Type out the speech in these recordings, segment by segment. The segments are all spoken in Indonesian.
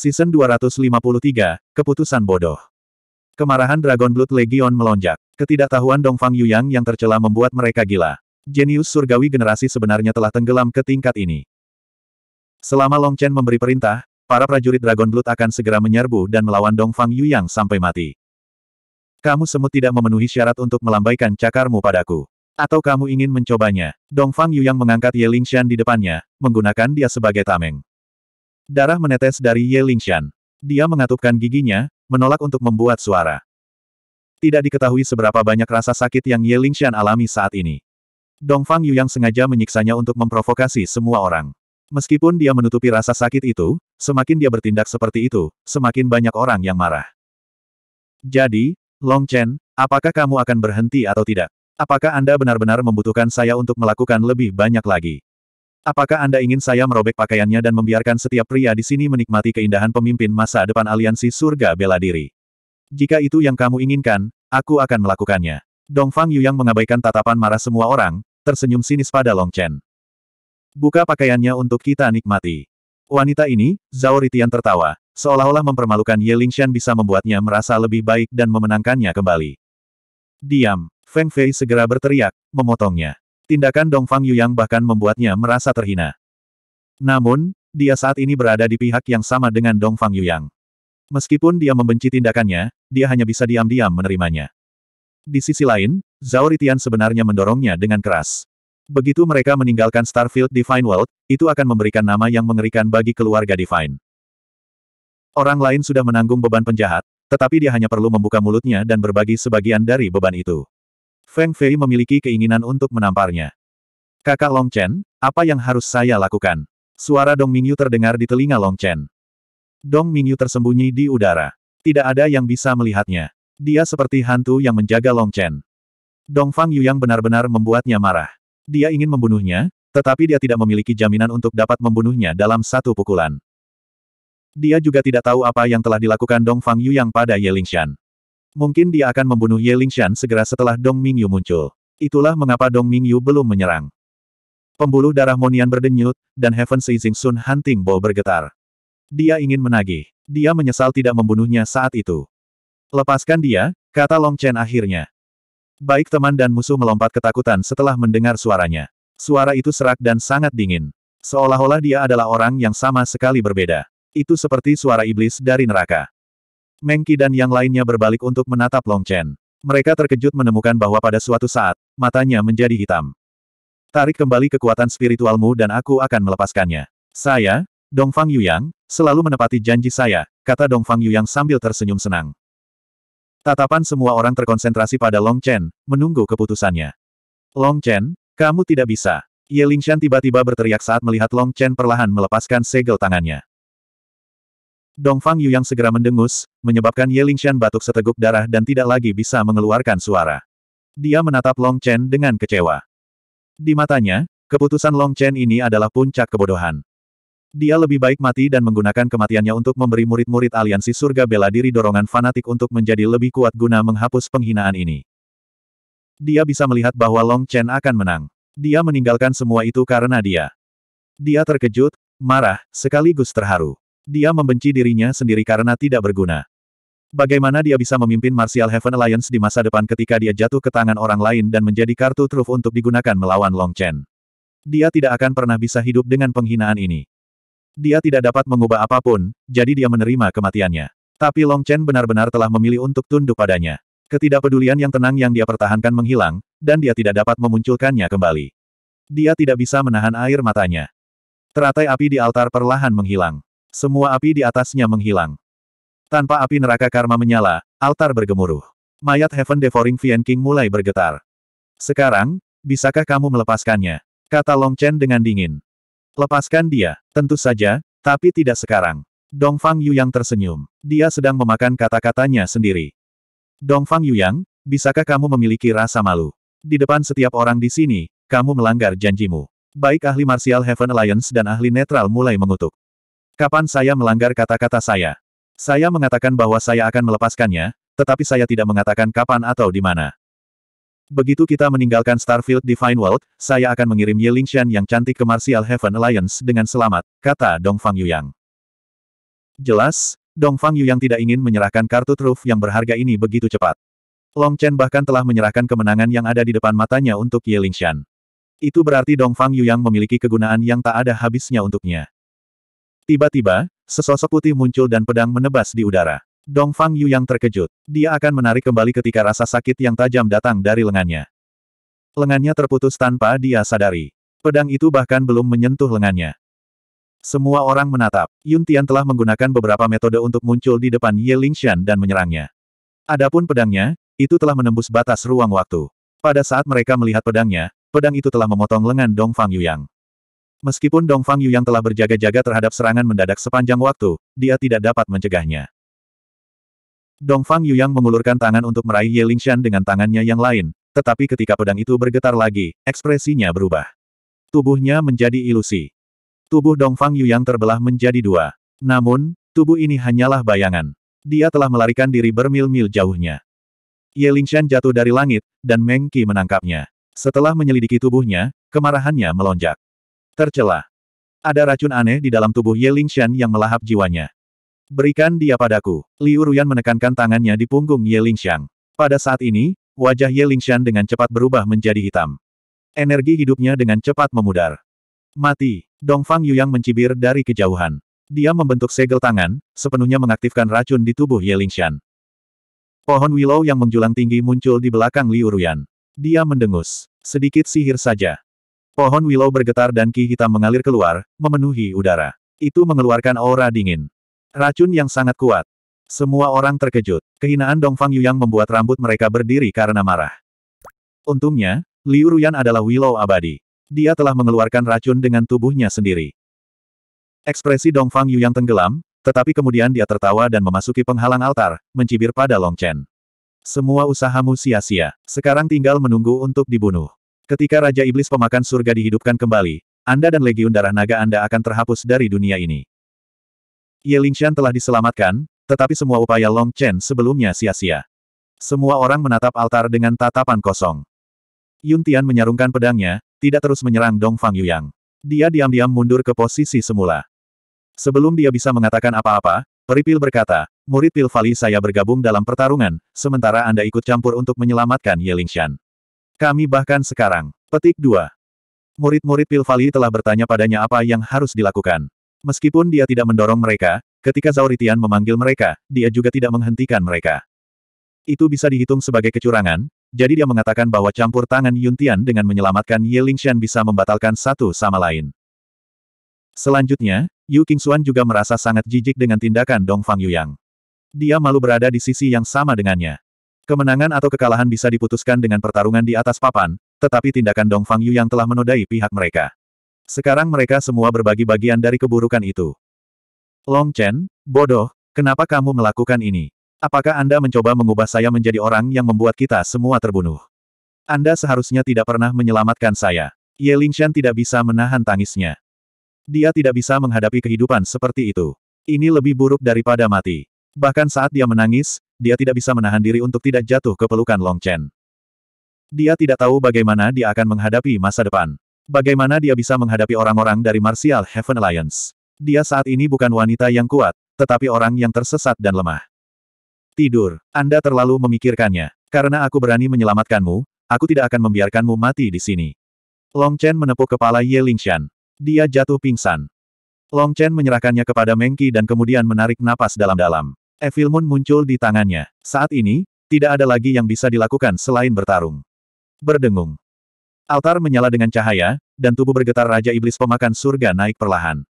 Season 253, Keputusan Bodoh. Kemarahan Dragon Blood Legion melonjak. Ketidaktahuan Dongfang Yuyang yang tercela membuat mereka gila. Jenius surgawi generasi sebenarnya telah tenggelam ke tingkat ini. Selama Long Chen memberi perintah, para prajurit Dragon Blood akan segera menyerbu dan melawan Dongfang Yuyang sampai mati. Kamu semut tidak memenuhi syarat untuk melambaikan cakarmu padaku. Atau kamu ingin mencobanya? Dongfang Yuyang mengangkat Ye Lingshan di depannya, menggunakan dia sebagai tameng. Darah menetes dari Ye Lingshan. Dia mengatupkan giginya, menolak untuk membuat suara. Tidak diketahui seberapa banyak rasa sakit yang Ye Lingshan alami saat ini. Dongfang yang sengaja menyiksanya untuk memprovokasi semua orang. Meskipun dia menutupi rasa sakit itu, semakin dia bertindak seperti itu, semakin banyak orang yang marah. Jadi, Long Chen, apakah kamu akan berhenti atau tidak? Apakah Anda benar-benar membutuhkan saya untuk melakukan lebih banyak lagi? Apakah Anda ingin saya merobek pakaiannya dan membiarkan setiap pria di sini menikmati keindahan pemimpin masa depan aliansi surga bela diri? Jika itu yang kamu inginkan, aku akan melakukannya. Dongfang yang mengabaikan tatapan marah semua orang, tersenyum sinis pada Long Chen. Buka pakaiannya untuk kita nikmati. Wanita ini, Zhao Ritian tertawa, seolah-olah mempermalukan Ye Lingshan bisa membuatnya merasa lebih baik dan memenangkannya kembali. Diam, Feng Fei segera berteriak, memotongnya. Tindakan Dongfang Yuyang bahkan membuatnya merasa terhina. Namun, dia saat ini berada di pihak yang sama dengan Dongfang Yuyang. Meskipun dia membenci tindakannya, dia hanya bisa diam-diam menerimanya. Di sisi lain, Zhao Ritian sebenarnya mendorongnya dengan keras. Begitu mereka meninggalkan Starfield Divine World, itu akan memberikan nama yang mengerikan bagi keluarga Divine. Orang lain sudah menanggung beban penjahat, tetapi dia hanya perlu membuka mulutnya dan berbagi sebagian dari beban itu. Feng Fei memiliki keinginan untuk menamparnya. Kakak Long Chen, apa yang harus saya lakukan? Suara Dong Mingyu terdengar di telinga Long Chen. Dong Mingyu tersembunyi di udara. Tidak ada yang bisa melihatnya. Dia seperti hantu yang menjaga Long Chen. Dong Fang Yu yang benar-benar membuatnya marah. Dia ingin membunuhnya, tetapi dia tidak memiliki jaminan untuk dapat membunuhnya dalam satu pukulan. Dia juga tidak tahu apa yang telah dilakukan Dong Fang Yu yang pada Ye Lingxian. Mungkin dia akan membunuh Ye Lingshan segera setelah Dong Mingyu muncul. Itulah mengapa Dong Mingyu belum menyerang. Pembuluh darah Monian berdenyut, dan Heaven Seizing Sun Hunting Bow bergetar. Dia ingin menagih. Dia menyesal tidak membunuhnya saat itu. Lepaskan dia, kata Long Chen akhirnya. Baik teman dan musuh melompat ketakutan setelah mendengar suaranya. Suara itu serak dan sangat dingin. Seolah-olah dia adalah orang yang sama sekali berbeda. Itu seperti suara iblis dari neraka. Mengki dan yang lainnya berbalik untuk menatap Long Chen. Mereka terkejut menemukan bahwa pada suatu saat, matanya menjadi hitam. Tarik kembali kekuatan spiritualmu dan aku akan melepaskannya. Saya, Dongfang Yuyang, selalu menepati janji saya, kata Dongfang Yuyang sambil tersenyum senang. Tatapan semua orang terkonsentrasi pada Long Chen, menunggu keputusannya. Long Chen, kamu tidak bisa. Ye Lingshan tiba-tiba berteriak saat melihat Long Chen perlahan melepaskan segel tangannya. Dongfang Yu yang segera mendengus, menyebabkan Ye Lingshan batuk seteguk darah dan tidak lagi bisa mengeluarkan suara. Dia menatap Long Chen dengan kecewa. Di matanya, keputusan Long Chen ini adalah puncak kebodohan. Dia lebih baik mati dan menggunakan kematiannya untuk memberi murid-murid aliansi surga bela diri dorongan fanatik untuk menjadi lebih kuat guna menghapus penghinaan ini. Dia bisa melihat bahwa Long Chen akan menang. Dia meninggalkan semua itu karena dia. Dia terkejut, marah, sekaligus terharu. Dia membenci dirinya sendiri karena tidak berguna. Bagaimana dia bisa memimpin Martial Heaven Alliance di masa depan ketika dia jatuh ke tangan orang lain dan menjadi kartu truf untuk digunakan melawan Long Chen? Dia tidak akan pernah bisa hidup dengan penghinaan ini. Dia tidak dapat mengubah apapun, jadi dia menerima kematiannya. Tapi Long Chen benar-benar telah memilih untuk tunduk padanya. Ketidakpedulian yang tenang yang dia pertahankan menghilang, dan dia tidak dapat memunculkannya kembali. Dia tidak bisa menahan air matanya. Teratai api di altar perlahan menghilang. Semua api di atasnya menghilang. Tanpa api neraka karma menyala, altar bergemuruh. Mayat Heaven Devouring Fian King mulai bergetar. Sekarang, bisakah kamu melepaskannya? Kata Long Chen dengan dingin. Lepaskan dia, tentu saja, tapi tidak sekarang. Dong Dongfang Yuyang tersenyum. Dia sedang memakan kata-katanya sendiri. Dong Dongfang Yuyang, bisakah kamu memiliki rasa malu? Di depan setiap orang di sini, kamu melanggar janjimu. Baik ahli martial Heaven Alliance dan ahli netral mulai mengutuk. Kapan saya melanggar kata-kata saya? Saya mengatakan bahwa saya akan melepaskannya, tetapi saya tidak mengatakan kapan atau di mana. Begitu kita meninggalkan Starfield Divine World, saya akan mengirim Ye Lingxian yang cantik ke Martial Heaven Alliance dengan selamat, kata Dongfang Fang Yuyang. Jelas, Dongfang Fang Yuyang tidak ingin menyerahkan kartu truf yang berharga ini begitu cepat. Long Chen bahkan telah menyerahkan kemenangan yang ada di depan matanya untuk Ye Lingxian. Itu berarti Dongfang Fang Yuyang memiliki kegunaan yang tak ada habisnya untuknya. Tiba-tiba, sesosok putih muncul dan pedang menebas di udara. Dong Fang Yu yang terkejut. Dia akan menarik kembali ketika rasa sakit yang tajam datang dari lengannya. Lengannya terputus tanpa dia sadari. Pedang itu bahkan belum menyentuh lengannya. Semua orang menatap. Yun Tian telah menggunakan beberapa metode untuk muncul di depan Ye Lingxian dan menyerangnya. Adapun pedangnya, itu telah menembus batas ruang waktu. Pada saat mereka melihat pedangnya, pedang itu telah memotong lengan Dong Fang Yu yang. Meskipun Dong Fang Yu yang telah berjaga-jaga terhadap serangan mendadak sepanjang waktu, dia tidak dapat mencegahnya. Dong Fang Yu yang mengulurkan tangan untuk meraih Ye Lingshan dengan tangannya yang lain, tetapi ketika pedang itu bergetar lagi, ekspresinya berubah. Tubuhnya menjadi ilusi. Tubuh Dong Fang Yu yang terbelah menjadi dua. Namun, tubuh ini hanyalah bayangan. Dia telah melarikan diri bermil-mil jauhnya. Ye Lingshan jatuh dari langit, dan Meng Qi menangkapnya. Setelah menyelidiki tubuhnya, kemarahannya melonjak. Tercela. Ada racun aneh di dalam tubuh Ye Lingshan yang melahap jiwanya. Berikan dia padaku. Liu Ruyan menekankan tangannya di punggung Ye Lingshan. Pada saat ini, wajah Ye Lingshan dengan cepat berubah menjadi hitam. Energi hidupnya dengan cepat memudar. Mati. Dongfang Yuyang mencibir dari kejauhan. Dia membentuk segel tangan, sepenuhnya mengaktifkan racun di tubuh Ye Lingshan. Pohon willow yang menjulang tinggi muncul di belakang Liu Ruyan. Dia mendengus. Sedikit sihir saja. Pohon willow bergetar dan ki hitam mengalir keluar, memenuhi udara. Itu mengeluarkan aura dingin. Racun yang sangat kuat. Semua orang terkejut. Kehinaan Dongfang Yuyang membuat rambut mereka berdiri karena marah. Untungnya, Liu Ruyan adalah Willow abadi. Dia telah mengeluarkan racun dengan tubuhnya sendiri. Ekspresi Dongfang Yuyang tenggelam, tetapi kemudian dia tertawa dan memasuki penghalang altar, mencibir pada Long Chen. Semua usahamu sia-sia. Sekarang tinggal menunggu untuk dibunuh. Ketika Raja Iblis Pemakan Surga dihidupkan kembali, Anda dan Legiun Darah Naga Anda akan terhapus dari dunia ini. Ye Lingshan telah diselamatkan, tetapi semua upaya Long Chen sebelumnya sia-sia. Semua orang menatap altar dengan tatapan kosong. Yun Tian menyarungkan pedangnya, tidak terus menyerang Dong Fang Yuyang. Dia diam-diam mundur ke posisi semula. Sebelum dia bisa mengatakan apa-apa, Peripil berkata, murid Pil Valley saya bergabung dalam pertarungan, sementara Anda ikut campur untuk menyelamatkan Ye Lingshan. Kami bahkan sekarang. Petik 2. Murid-murid Pilvali telah bertanya padanya apa yang harus dilakukan. Meskipun dia tidak mendorong mereka, ketika Zauritian memanggil mereka, dia juga tidak menghentikan mereka. Itu bisa dihitung sebagai kecurangan, jadi dia mengatakan bahwa campur tangan Yuntian dengan menyelamatkan Ye Lingshan bisa membatalkan satu sama lain. Selanjutnya, Yu Qingxuan juga merasa sangat jijik dengan tindakan Dong Fang Yuyang. Dia malu berada di sisi yang sama dengannya. Kemenangan atau kekalahan bisa diputuskan dengan pertarungan di atas papan, tetapi tindakan Dong Fang Yu yang telah menodai pihak mereka. Sekarang mereka semua berbagi bagian dari keburukan itu. Long Chen, bodoh, kenapa kamu melakukan ini? Apakah Anda mencoba mengubah saya menjadi orang yang membuat kita semua terbunuh? Anda seharusnya tidak pernah menyelamatkan saya. Ye Lingshan tidak bisa menahan tangisnya. Dia tidak bisa menghadapi kehidupan seperti itu. Ini lebih buruk daripada mati. Bahkan saat dia menangis, dia tidak bisa menahan diri untuk tidak jatuh ke pelukan Long Chen. Dia tidak tahu bagaimana dia akan menghadapi masa depan. Bagaimana dia bisa menghadapi orang-orang dari Martial Heaven Alliance. Dia saat ini bukan wanita yang kuat, tetapi orang yang tersesat dan lemah. Tidur, Anda terlalu memikirkannya. Karena aku berani menyelamatkanmu, aku tidak akan membiarkanmu mati di sini. Long Chen menepuk kepala Ye Lingshan. Dia jatuh pingsan. Long Chen menyerahkannya kepada Mengki dan kemudian menarik napas dalam-dalam. Evil Moon muncul di tangannya. Saat ini, tidak ada lagi yang bisa dilakukan selain bertarung. Berdengung. Altar menyala dengan cahaya, dan tubuh bergetar Raja Iblis Pemakan Surga naik perlahan.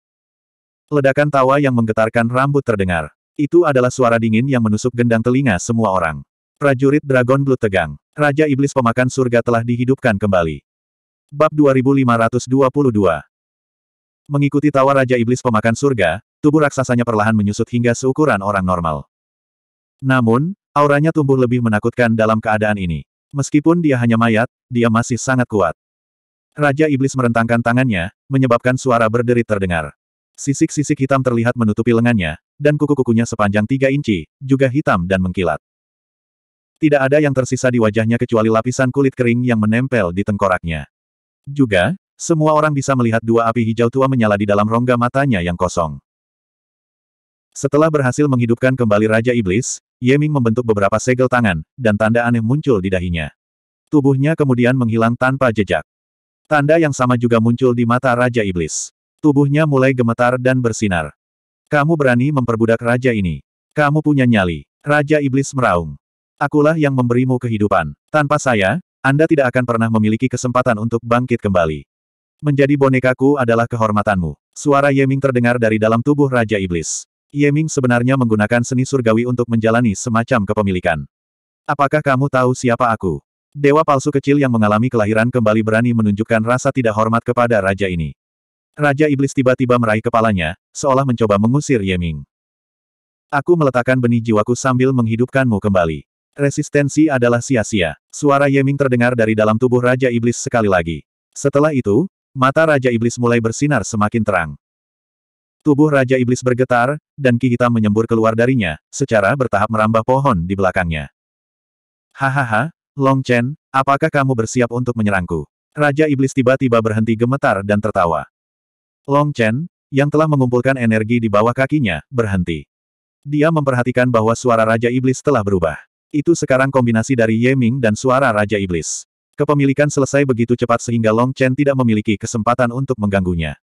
Ledakan tawa yang menggetarkan rambut terdengar. Itu adalah suara dingin yang menusuk gendang telinga semua orang. Prajurit Dragon Blood tegang. Raja Iblis Pemakan Surga telah dihidupkan kembali. Bab 2522 Mengikuti tawa Raja Iblis Pemakan Surga, Tubuh raksasanya perlahan menyusut hingga seukuran orang normal. Namun, auranya tumbuh lebih menakutkan dalam keadaan ini. Meskipun dia hanya mayat, dia masih sangat kuat. Raja Iblis merentangkan tangannya, menyebabkan suara berderit terdengar. Sisik-sisik hitam terlihat menutupi lengannya, dan kuku-kukunya sepanjang tiga inci, juga hitam dan mengkilat. Tidak ada yang tersisa di wajahnya kecuali lapisan kulit kering yang menempel di tengkoraknya. Juga, semua orang bisa melihat dua api hijau tua menyala di dalam rongga matanya yang kosong. Setelah berhasil menghidupkan kembali Raja Iblis, Yeming membentuk beberapa segel tangan, dan tanda aneh muncul di dahinya. Tubuhnya kemudian menghilang tanpa jejak. Tanda yang sama juga muncul di mata Raja Iblis. Tubuhnya mulai gemetar dan bersinar. Kamu berani memperbudak raja ini. Kamu punya nyali. Raja Iblis meraung. Akulah yang memberimu kehidupan. Tanpa saya, Anda tidak akan pernah memiliki kesempatan untuk bangkit kembali. Menjadi bonekaku adalah kehormatanmu. Suara Yeming terdengar dari dalam tubuh Raja Iblis. Yeming sebenarnya menggunakan seni surgawi untuk menjalani semacam kepemilikan. Apakah kamu tahu siapa aku? Dewa palsu kecil yang mengalami kelahiran kembali berani menunjukkan rasa tidak hormat kepada raja ini. Raja Iblis tiba-tiba meraih kepalanya, seolah mencoba mengusir Yeming. Aku meletakkan benih jiwaku sambil menghidupkanmu kembali. Resistensi adalah sia-sia. Suara Yeming terdengar dari dalam tubuh Raja Iblis sekali lagi. Setelah itu, mata Raja Iblis mulai bersinar semakin terang. Tubuh Raja Iblis bergetar, dan ki hitam menyembur keluar darinya, secara bertahap merambah pohon di belakangnya. Hahaha, Long Chen, apakah kamu bersiap untuk menyerangku? Raja Iblis tiba-tiba berhenti gemetar dan tertawa. Long Chen, yang telah mengumpulkan energi di bawah kakinya, berhenti. Dia memperhatikan bahwa suara Raja Iblis telah berubah. Itu sekarang kombinasi dari Ye Ming dan suara Raja Iblis. Kepemilikan selesai begitu cepat sehingga Long Chen tidak memiliki kesempatan untuk mengganggunya.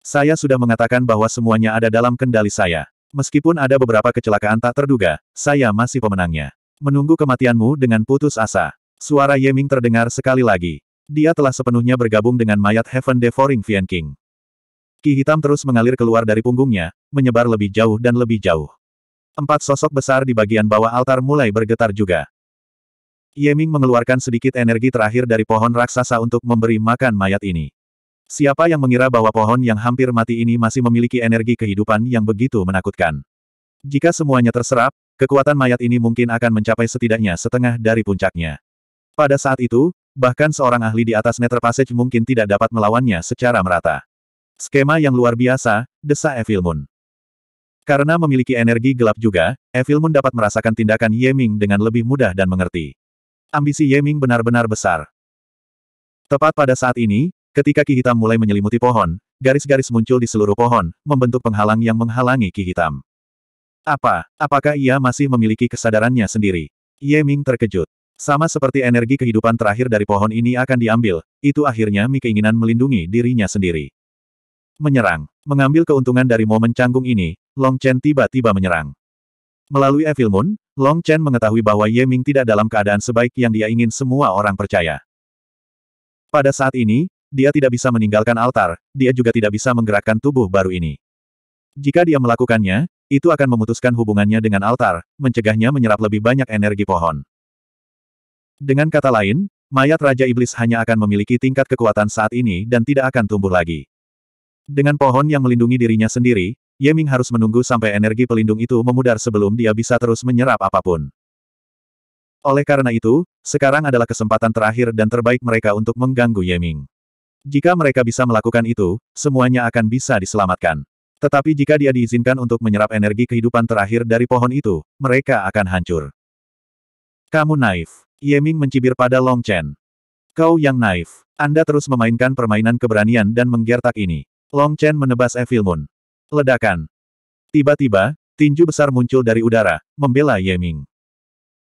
Saya sudah mengatakan bahwa semuanya ada dalam kendali saya. Meskipun ada beberapa kecelakaan tak terduga, saya masih pemenangnya. Menunggu kematianmu dengan putus asa. Suara Yeming terdengar sekali lagi. Dia telah sepenuhnya bergabung dengan mayat Heaven Devouring Vian King. Ki hitam terus mengalir keluar dari punggungnya, menyebar lebih jauh dan lebih jauh. Empat sosok besar di bagian bawah altar mulai bergetar juga. Yeming mengeluarkan sedikit energi terakhir dari pohon raksasa untuk memberi makan mayat ini. Siapa yang mengira bahwa pohon yang hampir mati ini masih memiliki energi kehidupan yang begitu menakutkan? Jika semuanya terserap, kekuatan mayat ini mungkin akan mencapai setidaknya setengah dari puncaknya. Pada saat itu, bahkan seorang ahli di atas Nether Passage mungkin tidak dapat melawannya secara merata. Skema yang luar biasa, desa Evil Moon. Karena memiliki energi gelap juga, Evil Moon dapat merasakan tindakan Yeming dengan lebih mudah dan mengerti. Ambisi Yeming benar-benar besar. Tepat pada saat ini, Ketika ki hitam mulai menyelimuti pohon, garis-garis muncul di seluruh pohon, membentuk penghalang yang menghalangi ki hitam. Apa? Apakah ia masih memiliki kesadarannya sendiri? Ye Ming terkejut. Sama seperti energi kehidupan terakhir dari pohon ini akan diambil, itu akhirnya Mi keinginan melindungi dirinya sendiri. Menyerang. Mengambil keuntungan dari momen canggung ini, Long Chen tiba-tiba menyerang. Melalui Evil Moon, Long Chen mengetahui bahwa Ye Ming tidak dalam keadaan sebaik yang dia ingin semua orang percaya. Pada saat ini, dia tidak bisa meninggalkan altar, dia juga tidak bisa menggerakkan tubuh baru ini. Jika dia melakukannya, itu akan memutuskan hubungannya dengan altar, mencegahnya menyerap lebih banyak energi pohon. Dengan kata lain, mayat Raja Iblis hanya akan memiliki tingkat kekuatan saat ini dan tidak akan tumbuh lagi. Dengan pohon yang melindungi dirinya sendiri, Yeming harus menunggu sampai energi pelindung itu memudar sebelum dia bisa terus menyerap apapun. Oleh karena itu, sekarang adalah kesempatan terakhir dan terbaik mereka untuk mengganggu Yeming. Jika mereka bisa melakukan itu, semuanya akan bisa diselamatkan. Tetapi jika dia diizinkan untuk menyerap energi kehidupan terakhir dari pohon itu, mereka akan hancur. Kamu naif. Ye Ming mencibir pada Long Chen. Kau yang naif. Anda terus memainkan permainan keberanian dan menggertak ini. Long Chen menebas Evil Moon. Ledakan. Tiba-tiba, tinju besar muncul dari udara, membela Ye Ming.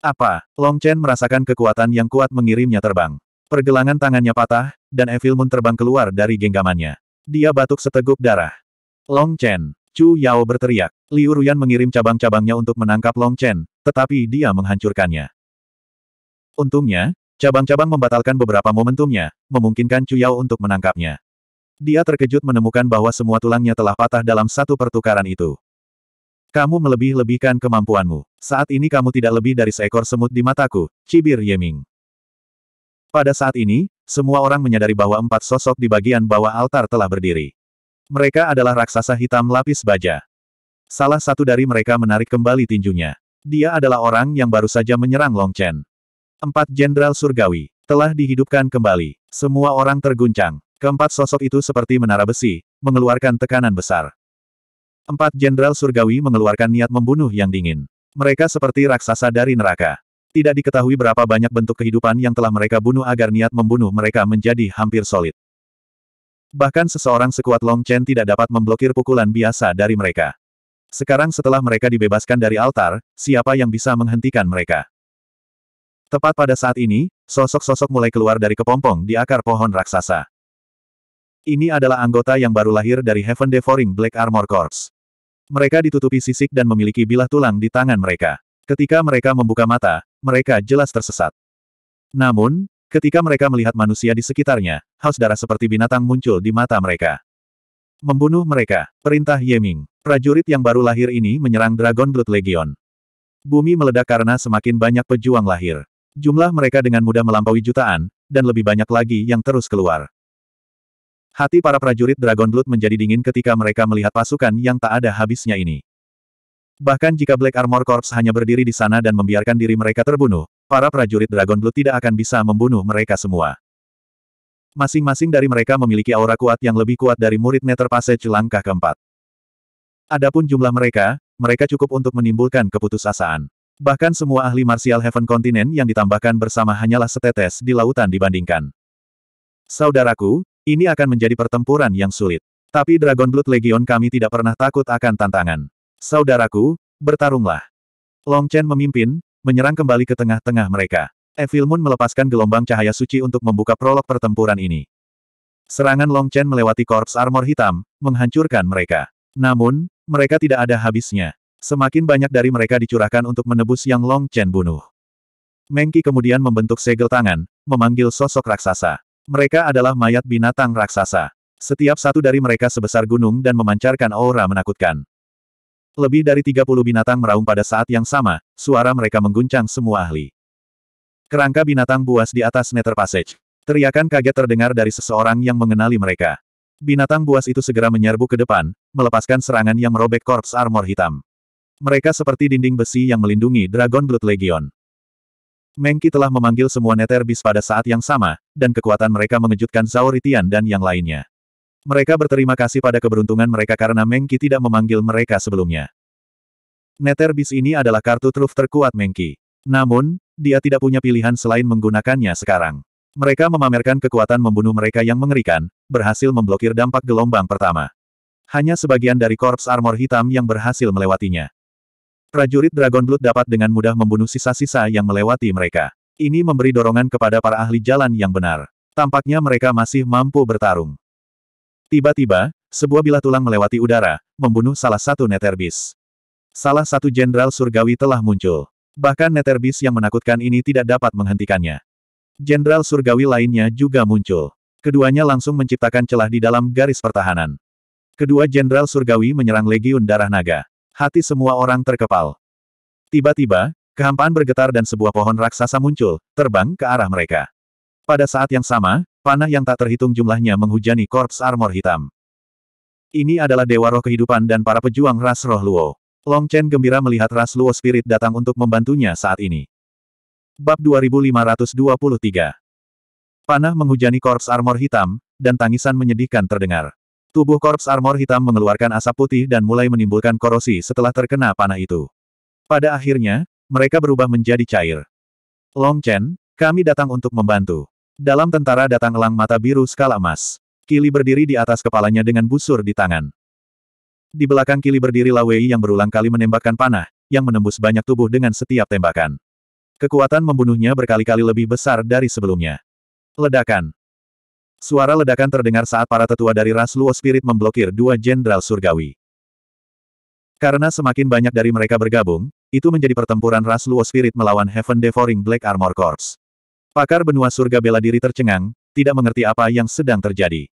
Apa? Long Chen merasakan kekuatan yang kuat mengirimnya terbang. Pergelangan tangannya patah, dan Evil Moon terbang keluar dari genggamannya. Dia batuk seteguk darah. Long Chen, Chu Yao berteriak. Liu Ruyan mengirim cabang-cabangnya untuk menangkap Long Chen, tetapi dia menghancurkannya. Untungnya, cabang-cabang membatalkan beberapa momentumnya, memungkinkan Chu Yao untuk menangkapnya. Dia terkejut menemukan bahwa semua tulangnya telah patah dalam satu pertukaran itu. Kamu melebih-lebihkan kemampuanmu. Saat ini kamu tidak lebih dari seekor semut di mataku, cibir Yeming. Pada saat ini, semua orang menyadari bahwa empat sosok di bagian bawah altar telah berdiri. Mereka adalah raksasa hitam lapis baja. Salah satu dari mereka menarik kembali tinjunya. Dia adalah orang yang baru saja menyerang Long Chen. Empat jenderal surgawi telah dihidupkan kembali. Semua orang terguncang. Keempat sosok itu seperti menara besi, mengeluarkan tekanan besar. Empat jenderal surgawi mengeluarkan niat membunuh yang dingin. Mereka seperti raksasa dari neraka. Tidak diketahui berapa banyak bentuk kehidupan yang telah mereka bunuh agar niat membunuh mereka menjadi hampir solid. Bahkan seseorang sekuat Long Chen tidak dapat memblokir pukulan biasa dari mereka. Sekarang setelah mereka dibebaskan dari altar, siapa yang bisa menghentikan mereka? Tepat pada saat ini, sosok-sosok mulai keluar dari kepompong di akar pohon raksasa. Ini adalah anggota yang baru lahir dari Heaven Devouring Black Armor Corps. Mereka ditutupi sisik dan memiliki bilah tulang di tangan mereka. Ketika mereka membuka mata, mereka jelas tersesat. Namun, ketika mereka melihat manusia di sekitarnya, haus darah seperti binatang muncul di mata mereka. Membunuh mereka, perintah Yeming. Prajurit yang baru lahir ini menyerang Dragon Blood Legion. Bumi meledak karena semakin banyak pejuang lahir. Jumlah mereka dengan mudah melampaui jutaan, dan lebih banyak lagi yang terus keluar. Hati para prajurit Dragon Blood menjadi dingin ketika mereka melihat pasukan yang tak ada habisnya ini. Bahkan jika Black Armor Corps hanya berdiri di sana dan membiarkan diri mereka terbunuh, para prajurit Dragon Blood tidak akan bisa membunuh mereka semua. Masing-masing dari mereka memiliki aura kuat yang lebih kuat dari murid Nether Passage langkah keempat. Adapun jumlah mereka, mereka cukup untuk menimbulkan keputusasaan. Bahkan semua ahli martial heaven Continent yang ditambahkan bersama hanyalah setetes di lautan dibandingkan. Saudaraku, ini akan menjadi pertempuran yang sulit. Tapi Dragon Blood Legion kami tidak pernah takut akan tantangan. Saudaraku, bertarunglah. Long Chen memimpin, menyerang kembali ke tengah-tengah mereka. Evil Moon melepaskan gelombang cahaya suci untuk membuka prolog pertempuran ini. Serangan Long Chen melewati korps armor hitam, menghancurkan mereka. Namun, mereka tidak ada habisnya. Semakin banyak dari mereka dicurahkan untuk menebus yang Long Chen bunuh. Mengki kemudian membentuk segel tangan, memanggil sosok raksasa. Mereka adalah mayat binatang raksasa. Setiap satu dari mereka sebesar gunung dan memancarkan aura menakutkan. Lebih dari 30 binatang meraung pada saat yang sama, suara mereka mengguncang semua ahli. Kerangka binatang buas di atas Nether Passage. Teriakan kaget terdengar dari seseorang yang mengenali mereka. Binatang buas itu segera menyerbu ke depan, melepaskan serangan yang merobek korps armor hitam. Mereka seperti dinding besi yang melindungi Dragon Blood Legion. Mengki telah memanggil semua Nether Beast pada saat yang sama, dan kekuatan mereka mengejutkan Zauritian dan yang lainnya. Mereka berterima kasih pada keberuntungan mereka karena Mengki tidak memanggil mereka sebelumnya. Neter ini adalah kartu truf terkuat Mengki. Namun, dia tidak punya pilihan selain menggunakannya sekarang. Mereka memamerkan kekuatan membunuh mereka yang mengerikan, berhasil memblokir dampak gelombang pertama. Hanya sebagian dari korps armor hitam yang berhasil melewatinya. Prajurit Dragon Blood dapat dengan mudah membunuh sisa-sisa yang melewati mereka. Ini memberi dorongan kepada para ahli jalan yang benar. Tampaknya mereka masih mampu bertarung. Tiba-tiba, sebuah bilah tulang melewati udara, membunuh salah satu neterbis. Salah satu jenderal surgawi telah muncul. Bahkan neterbis yang menakutkan ini tidak dapat menghentikannya. Jenderal surgawi lainnya juga muncul. Keduanya langsung menciptakan celah di dalam garis pertahanan. Kedua jenderal surgawi menyerang legiun darah naga. Hati semua orang terkepal. Tiba-tiba, kehampaan bergetar dan sebuah pohon raksasa muncul, terbang ke arah mereka. Pada saat yang sama, Panah yang tak terhitung jumlahnya menghujani korps armor hitam. Ini adalah dewa roh kehidupan dan para pejuang ras roh Luo. Long Chen gembira melihat ras Luo Spirit datang untuk membantunya saat ini. Bab 2523 Panah menghujani korps armor hitam, dan tangisan menyedihkan terdengar. Tubuh korps armor hitam mengeluarkan asap putih dan mulai menimbulkan korosi setelah terkena panah itu. Pada akhirnya, mereka berubah menjadi cair. Long Chen, kami datang untuk membantu. Dalam tentara datang elang mata biru skala emas. Kili berdiri di atas kepalanya dengan busur di tangan. Di belakang Kili berdiri Lawei yang berulang kali menembakkan panah, yang menembus banyak tubuh dengan setiap tembakan. Kekuatan membunuhnya berkali-kali lebih besar dari sebelumnya. Ledakan. Suara ledakan terdengar saat para tetua dari ras Luo Spirit memblokir dua jenderal surgawi. Karena semakin banyak dari mereka bergabung, itu menjadi pertempuran ras Luo Spirit melawan Heaven Devouring Black Armor Corps. Pakar benua surga bela diri tercengang, tidak mengerti apa yang sedang terjadi.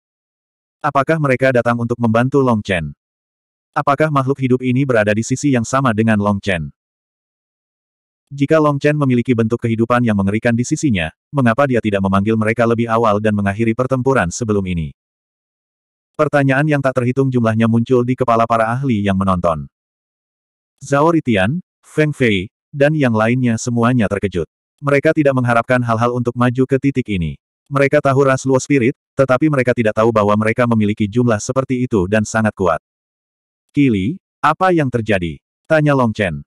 Apakah mereka datang untuk membantu Long Chen? Apakah makhluk hidup ini berada di sisi yang sama dengan Long Chen? Jika Long Chen memiliki bentuk kehidupan yang mengerikan di sisinya, mengapa dia tidak memanggil mereka lebih awal dan mengakhiri pertempuran sebelum ini? Pertanyaan yang tak terhitung jumlahnya muncul di kepala para ahli yang menonton. Zhao Ritian, Feng Fei, dan yang lainnya semuanya terkejut. Mereka tidak mengharapkan hal-hal untuk maju ke titik ini. Mereka tahu ras Luo Spirit, tetapi mereka tidak tahu bahwa mereka memiliki jumlah seperti itu dan sangat kuat. Kili, apa yang terjadi? Tanya Long Chen.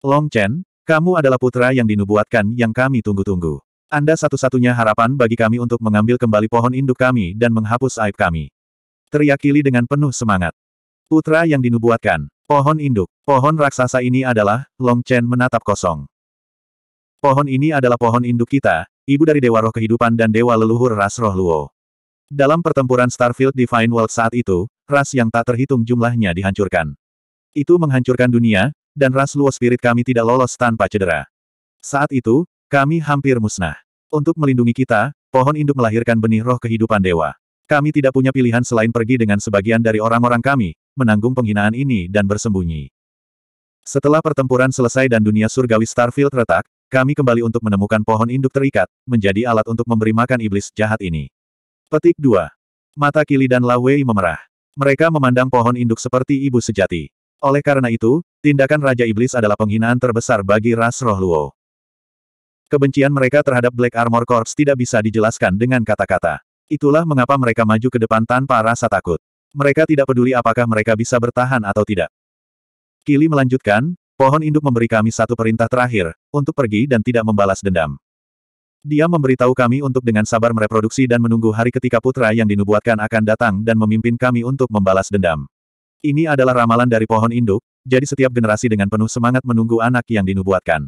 Long Chen, kamu adalah putra yang dinubuatkan yang kami tunggu-tunggu. Anda satu-satunya harapan bagi kami untuk mengambil kembali pohon induk kami dan menghapus aib kami. Teriak Kili dengan penuh semangat. Putra yang dinubuatkan, pohon induk, pohon raksasa ini adalah, Long Chen menatap kosong. Pohon ini adalah pohon induk kita, ibu dari Dewa Roh Kehidupan dan Dewa Leluhur Ras Roh Luo. Dalam pertempuran Starfield Divine World saat itu, ras yang tak terhitung jumlahnya dihancurkan. Itu menghancurkan dunia, dan ras Luo Spirit kami tidak lolos tanpa cedera. Saat itu, kami hampir musnah. Untuk melindungi kita, pohon induk melahirkan benih roh kehidupan dewa. Kami tidak punya pilihan selain pergi dengan sebagian dari orang-orang kami, menanggung penghinaan ini dan bersembunyi. Setelah pertempuran selesai dan dunia surgawi Starfield retak, kami kembali untuk menemukan pohon induk terikat, menjadi alat untuk memberi makan iblis jahat ini. Petik 2. Mata Kili dan Lawei memerah. Mereka memandang pohon induk seperti ibu sejati. Oleh karena itu, tindakan Raja Iblis adalah penghinaan terbesar bagi ras roh Luo. Kebencian mereka terhadap Black Armor Corps tidak bisa dijelaskan dengan kata-kata. Itulah mengapa mereka maju ke depan tanpa rasa takut. Mereka tidak peduli apakah mereka bisa bertahan atau tidak. Kili melanjutkan, Pohon induk memberi kami satu perintah terakhir, untuk pergi dan tidak membalas dendam. Dia memberitahu kami untuk dengan sabar mereproduksi dan menunggu hari ketika putra yang dinubuatkan akan datang dan memimpin kami untuk membalas dendam. Ini adalah ramalan dari pohon induk, jadi setiap generasi dengan penuh semangat menunggu anak yang dinubuatkan.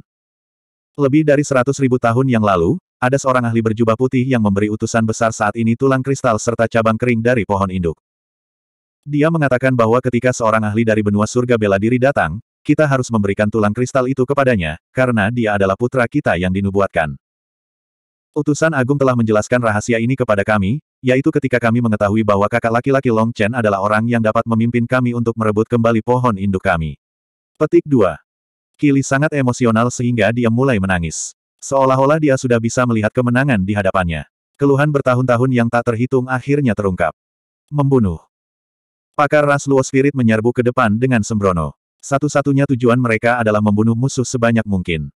Lebih dari seratus ribu tahun yang lalu, ada seorang ahli berjubah putih yang memberi utusan besar saat ini tulang kristal serta cabang kering dari pohon induk. Dia mengatakan bahwa ketika seorang ahli dari benua surga bela diri datang, kita harus memberikan tulang kristal itu kepadanya, karena dia adalah putra kita yang dinubuatkan. Utusan Agung telah menjelaskan rahasia ini kepada kami, yaitu ketika kami mengetahui bahwa kakak laki-laki Long Chen adalah orang yang dapat memimpin kami untuk merebut kembali pohon induk kami. Petik 2. Kili sangat emosional sehingga dia mulai menangis. Seolah-olah dia sudah bisa melihat kemenangan di hadapannya. Keluhan bertahun-tahun yang tak terhitung akhirnya terungkap. Membunuh. Pakar ras Luo Spirit menyerbu ke depan dengan sembrono. Satu-satunya tujuan mereka adalah membunuh musuh sebanyak mungkin.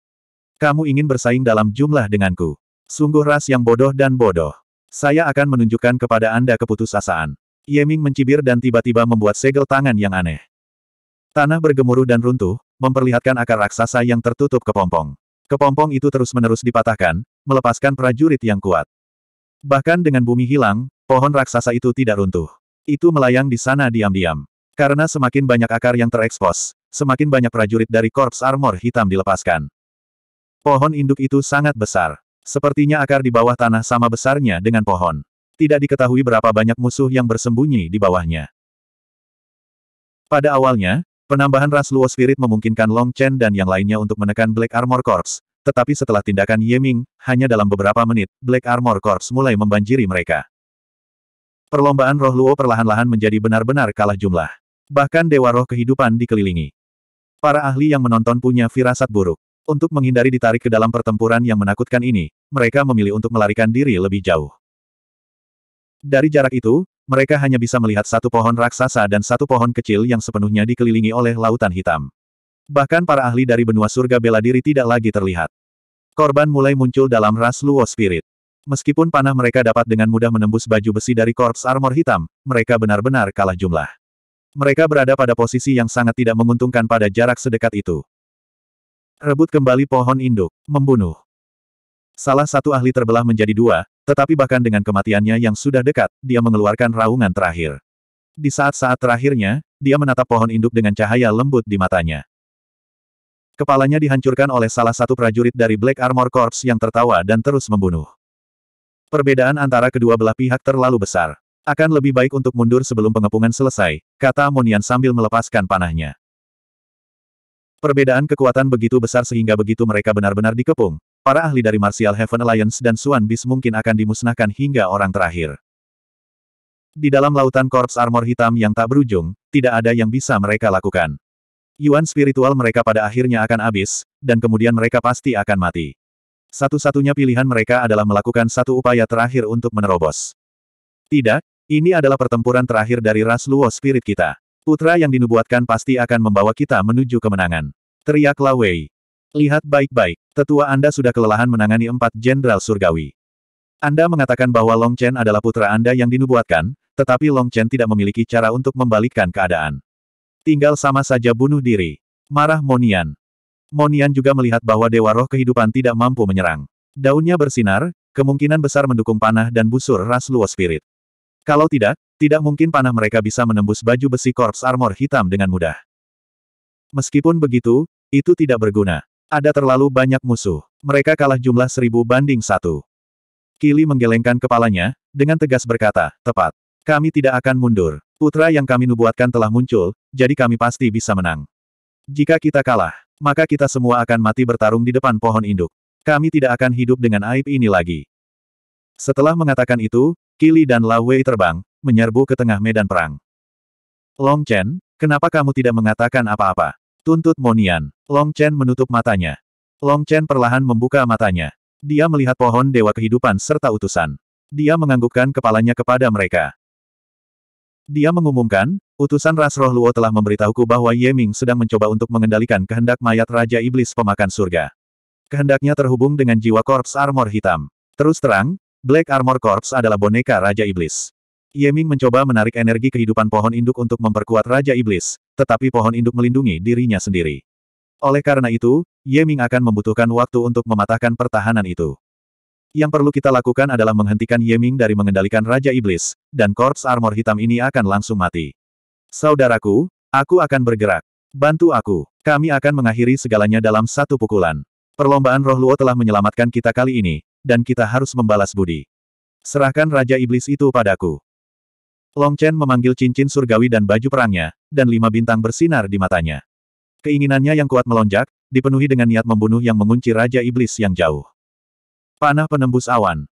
Kamu ingin bersaing dalam jumlah denganku. Sungguh ras yang bodoh dan bodoh. Saya akan menunjukkan kepada Anda keputusasaan. Yeming mencibir dan tiba-tiba membuat segel tangan yang aneh. Tanah bergemuruh dan runtuh, memperlihatkan akar raksasa yang tertutup kepompong. Kepompong itu terus-menerus dipatahkan, melepaskan prajurit yang kuat. Bahkan dengan bumi hilang, pohon raksasa itu tidak runtuh. Itu melayang di sana diam-diam. Karena semakin banyak akar yang terekspos, semakin banyak prajurit dari Korps Armor Hitam dilepaskan. Pohon induk itu sangat besar. Sepertinya akar di bawah tanah sama besarnya dengan pohon. Tidak diketahui berapa banyak musuh yang bersembunyi di bawahnya. Pada awalnya, penambahan ras Luo Spirit memungkinkan Long Chen dan yang lainnya untuk menekan Black Armor Corps, tetapi setelah tindakan Yeming, hanya dalam beberapa menit, Black Armor Corps mulai membanjiri mereka. Perlombaan roh Luo perlahan-lahan menjadi benar-benar kalah jumlah. Bahkan dewa roh kehidupan dikelilingi. Para ahli yang menonton punya firasat buruk. Untuk menghindari ditarik ke dalam pertempuran yang menakutkan ini, mereka memilih untuk melarikan diri lebih jauh. Dari jarak itu, mereka hanya bisa melihat satu pohon raksasa dan satu pohon kecil yang sepenuhnya dikelilingi oleh lautan hitam. Bahkan para ahli dari benua surga bela diri tidak lagi terlihat. Korban mulai muncul dalam ras Luo Spirit. Meskipun panah mereka dapat dengan mudah menembus baju besi dari korps armor hitam, mereka benar-benar kalah jumlah. Mereka berada pada posisi yang sangat tidak menguntungkan pada jarak sedekat itu. Rebut kembali pohon induk, membunuh. Salah satu ahli terbelah menjadi dua, tetapi bahkan dengan kematiannya yang sudah dekat, dia mengeluarkan raungan terakhir. Di saat-saat terakhirnya, dia menatap pohon induk dengan cahaya lembut di matanya. Kepalanya dihancurkan oleh salah satu prajurit dari Black Armor Corps yang tertawa dan terus membunuh. Perbedaan antara kedua belah pihak terlalu besar. Akan lebih baik untuk mundur sebelum pengepungan selesai, kata Monian sambil melepaskan panahnya. Perbedaan kekuatan begitu besar sehingga begitu mereka benar-benar dikepung, para ahli dari Martial Heaven Alliance dan Suan Bis mungkin akan dimusnahkan hingga orang terakhir. Di dalam lautan korps armor hitam yang tak berujung, tidak ada yang bisa mereka lakukan. Yuan spiritual mereka pada akhirnya akan habis, dan kemudian mereka pasti akan mati. Satu-satunya pilihan mereka adalah melakukan satu upaya terakhir untuk menerobos. Tidak, ini adalah pertempuran terakhir dari ras Luo Spirit kita. Putra yang dinubuatkan pasti akan membawa kita menuju kemenangan. Teriak Wei. Lihat baik-baik, tetua Anda sudah kelelahan menangani empat jenderal surgawi. Anda mengatakan bahwa Long Chen adalah putra Anda yang dinubuatkan, tetapi Long Chen tidak memiliki cara untuk membalikkan keadaan. Tinggal sama saja bunuh diri. Marah Monian. Monian juga melihat bahwa Dewa Roh Kehidupan tidak mampu menyerang. Daunnya bersinar, kemungkinan besar mendukung panah dan busur ras Luo Spirit. Kalau tidak, tidak mungkin panah mereka bisa menembus baju besi korps armor hitam dengan mudah. Meskipun begitu, itu tidak berguna. Ada terlalu banyak musuh. Mereka kalah jumlah seribu banding satu. Kili menggelengkan kepalanya, dengan tegas berkata, tepat. Kami tidak akan mundur. Putra yang kami nubuatkan telah muncul, jadi kami pasti bisa menang. Jika kita kalah, maka kita semua akan mati bertarung di depan pohon induk. Kami tidak akan hidup dengan aib ini lagi. Setelah mengatakan itu, Kili dan La Wei terbang, menyerbu ke tengah medan perang. Long Chen, kenapa kamu tidak mengatakan apa-apa? Tuntut Monian. Long Chen menutup matanya. Long Chen perlahan membuka matanya. Dia melihat pohon dewa kehidupan serta utusan. Dia menganggukkan kepalanya kepada mereka. Dia mengumumkan, utusan Ras Roh Luo telah memberitahuku bahwa Ye Ming sedang mencoba untuk mengendalikan kehendak mayat Raja Iblis Pemakan Surga. Kehendaknya terhubung dengan jiwa korps armor hitam. Terus terang, Black Armor Corps adalah boneka Raja Iblis. Yeming mencoba menarik energi kehidupan pohon induk untuk memperkuat Raja Iblis, tetapi pohon induk melindungi dirinya sendiri. Oleh karena itu, Yeming akan membutuhkan waktu untuk mematahkan pertahanan itu. Yang perlu kita lakukan adalah menghentikan Yeming dari mengendalikan Raja Iblis, dan Korps Armor Hitam ini akan langsung mati. Saudaraku, aku akan bergerak. Bantu aku. Kami akan mengakhiri segalanya dalam satu pukulan. Perlombaan roh Luo telah menyelamatkan kita kali ini, dan kita harus membalas budi. Serahkan Raja Iblis itu padaku. Long Chen memanggil cincin surgawi dan baju perangnya, dan lima bintang bersinar di matanya. Keinginannya yang kuat melonjak, dipenuhi dengan niat membunuh yang mengunci Raja Iblis yang jauh. Panah penembus awan.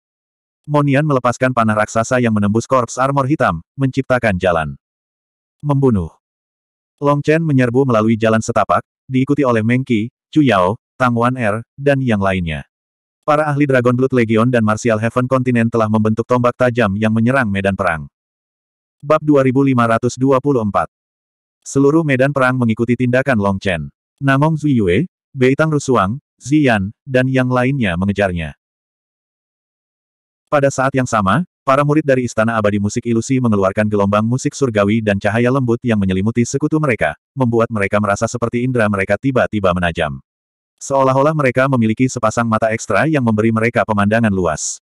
Monian melepaskan panah raksasa yang menembus korps armor hitam, menciptakan jalan. Membunuh. Long Chen menyerbu melalui jalan setapak, diikuti oleh Mengki, Chu Yao, Tang Wan Er, dan yang lainnya. Para ahli Dragon Blood Legion dan Martial Heaven Continent telah membentuk tombak tajam yang menyerang medan perang. Bab 2524 Seluruh medan perang mengikuti tindakan Long Chen. Namong Zuyue, Beitang Rusuang, Ziyan, dan yang lainnya mengejarnya. Pada saat yang sama, para murid dari Istana Abadi Musik Ilusi mengeluarkan gelombang musik surgawi dan cahaya lembut yang menyelimuti sekutu mereka, membuat mereka merasa seperti indera mereka tiba-tiba menajam. Seolah-olah mereka memiliki sepasang mata ekstra yang memberi mereka pemandangan luas.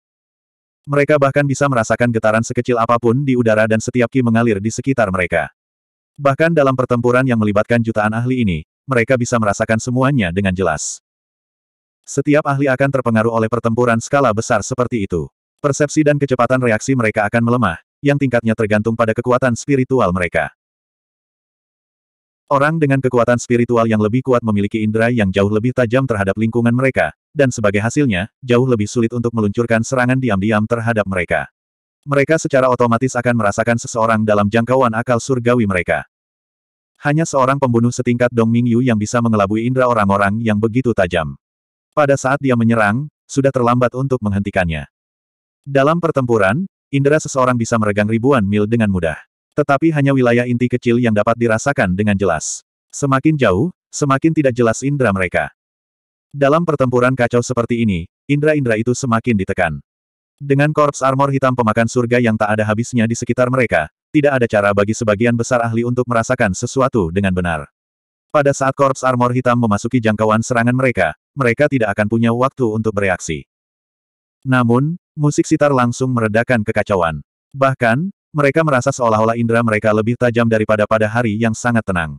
Mereka bahkan bisa merasakan getaran sekecil apapun di udara dan setiap ki mengalir di sekitar mereka. Bahkan dalam pertempuran yang melibatkan jutaan ahli ini, mereka bisa merasakan semuanya dengan jelas. Setiap ahli akan terpengaruh oleh pertempuran skala besar seperti itu. Persepsi dan kecepatan reaksi mereka akan melemah, yang tingkatnya tergantung pada kekuatan spiritual mereka. Orang dengan kekuatan spiritual yang lebih kuat memiliki indera yang jauh lebih tajam terhadap lingkungan mereka, dan sebagai hasilnya, jauh lebih sulit untuk meluncurkan serangan diam-diam terhadap mereka. Mereka secara otomatis akan merasakan seseorang dalam jangkauan akal surgawi mereka. Hanya seorang pembunuh setingkat Dong Mingyu yang bisa mengelabui indera orang-orang yang begitu tajam. Pada saat dia menyerang, sudah terlambat untuk menghentikannya. Dalam pertempuran, indera seseorang bisa meregang ribuan mil dengan mudah. Tetapi hanya wilayah inti kecil yang dapat dirasakan dengan jelas. Semakin jauh, semakin tidak jelas indera mereka. Dalam pertempuran kacau seperti ini, indera-indera itu semakin ditekan. Dengan korps armor hitam pemakan surga yang tak ada habisnya di sekitar mereka, tidak ada cara bagi sebagian besar ahli untuk merasakan sesuatu dengan benar. Pada saat korps armor hitam memasuki jangkauan serangan mereka, mereka tidak akan punya waktu untuk bereaksi. Namun, musik sitar langsung meredakan kekacauan. Bahkan, mereka merasa seolah-olah indera mereka lebih tajam daripada pada hari yang sangat tenang.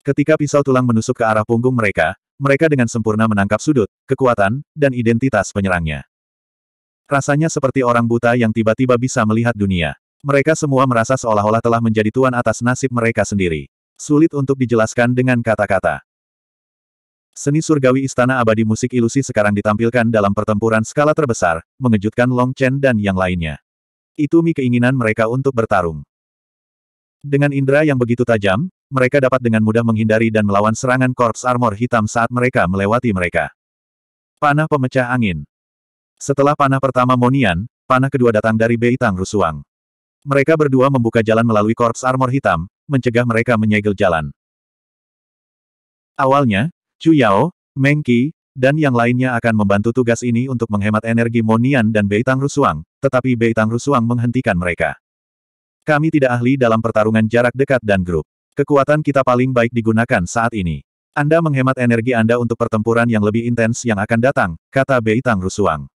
Ketika pisau tulang menusuk ke arah punggung mereka, mereka dengan sempurna menangkap sudut, kekuatan, dan identitas penyerangnya. Rasanya seperti orang buta yang tiba-tiba bisa melihat dunia. Mereka semua merasa seolah-olah telah menjadi tuan atas nasib mereka sendiri. Sulit untuk dijelaskan dengan kata-kata. Seni surgawi Istana Abadi Musik Ilusi sekarang ditampilkan dalam pertempuran skala terbesar, mengejutkan Long Chen dan yang lainnya. Itu mi keinginan mereka untuk bertarung. Dengan indera yang begitu tajam, mereka dapat dengan mudah menghindari dan melawan serangan korps armor hitam saat mereka melewati mereka. Panah pemecah angin. Setelah panah pertama Monian, panah kedua datang dari Beitang Rusuang. Mereka berdua membuka jalan melalui korps armor hitam, mencegah mereka menyegel jalan. Awalnya, Chu Yao, Meng Qi, dan yang lainnya akan membantu tugas ini untuk menghemat energi Monian dan Beitang Rusuang, tetapi Beitang Rusuang menghentikan mereka. Kami tidak ahli dalam pertarungan jarak dekat dan grup. Kekuatan kita paling baik digunakan saat ini. Anda menghemat energi Anda untuk pertempuran yang lebih intens yang akan datang, kata Beitang Rusuang.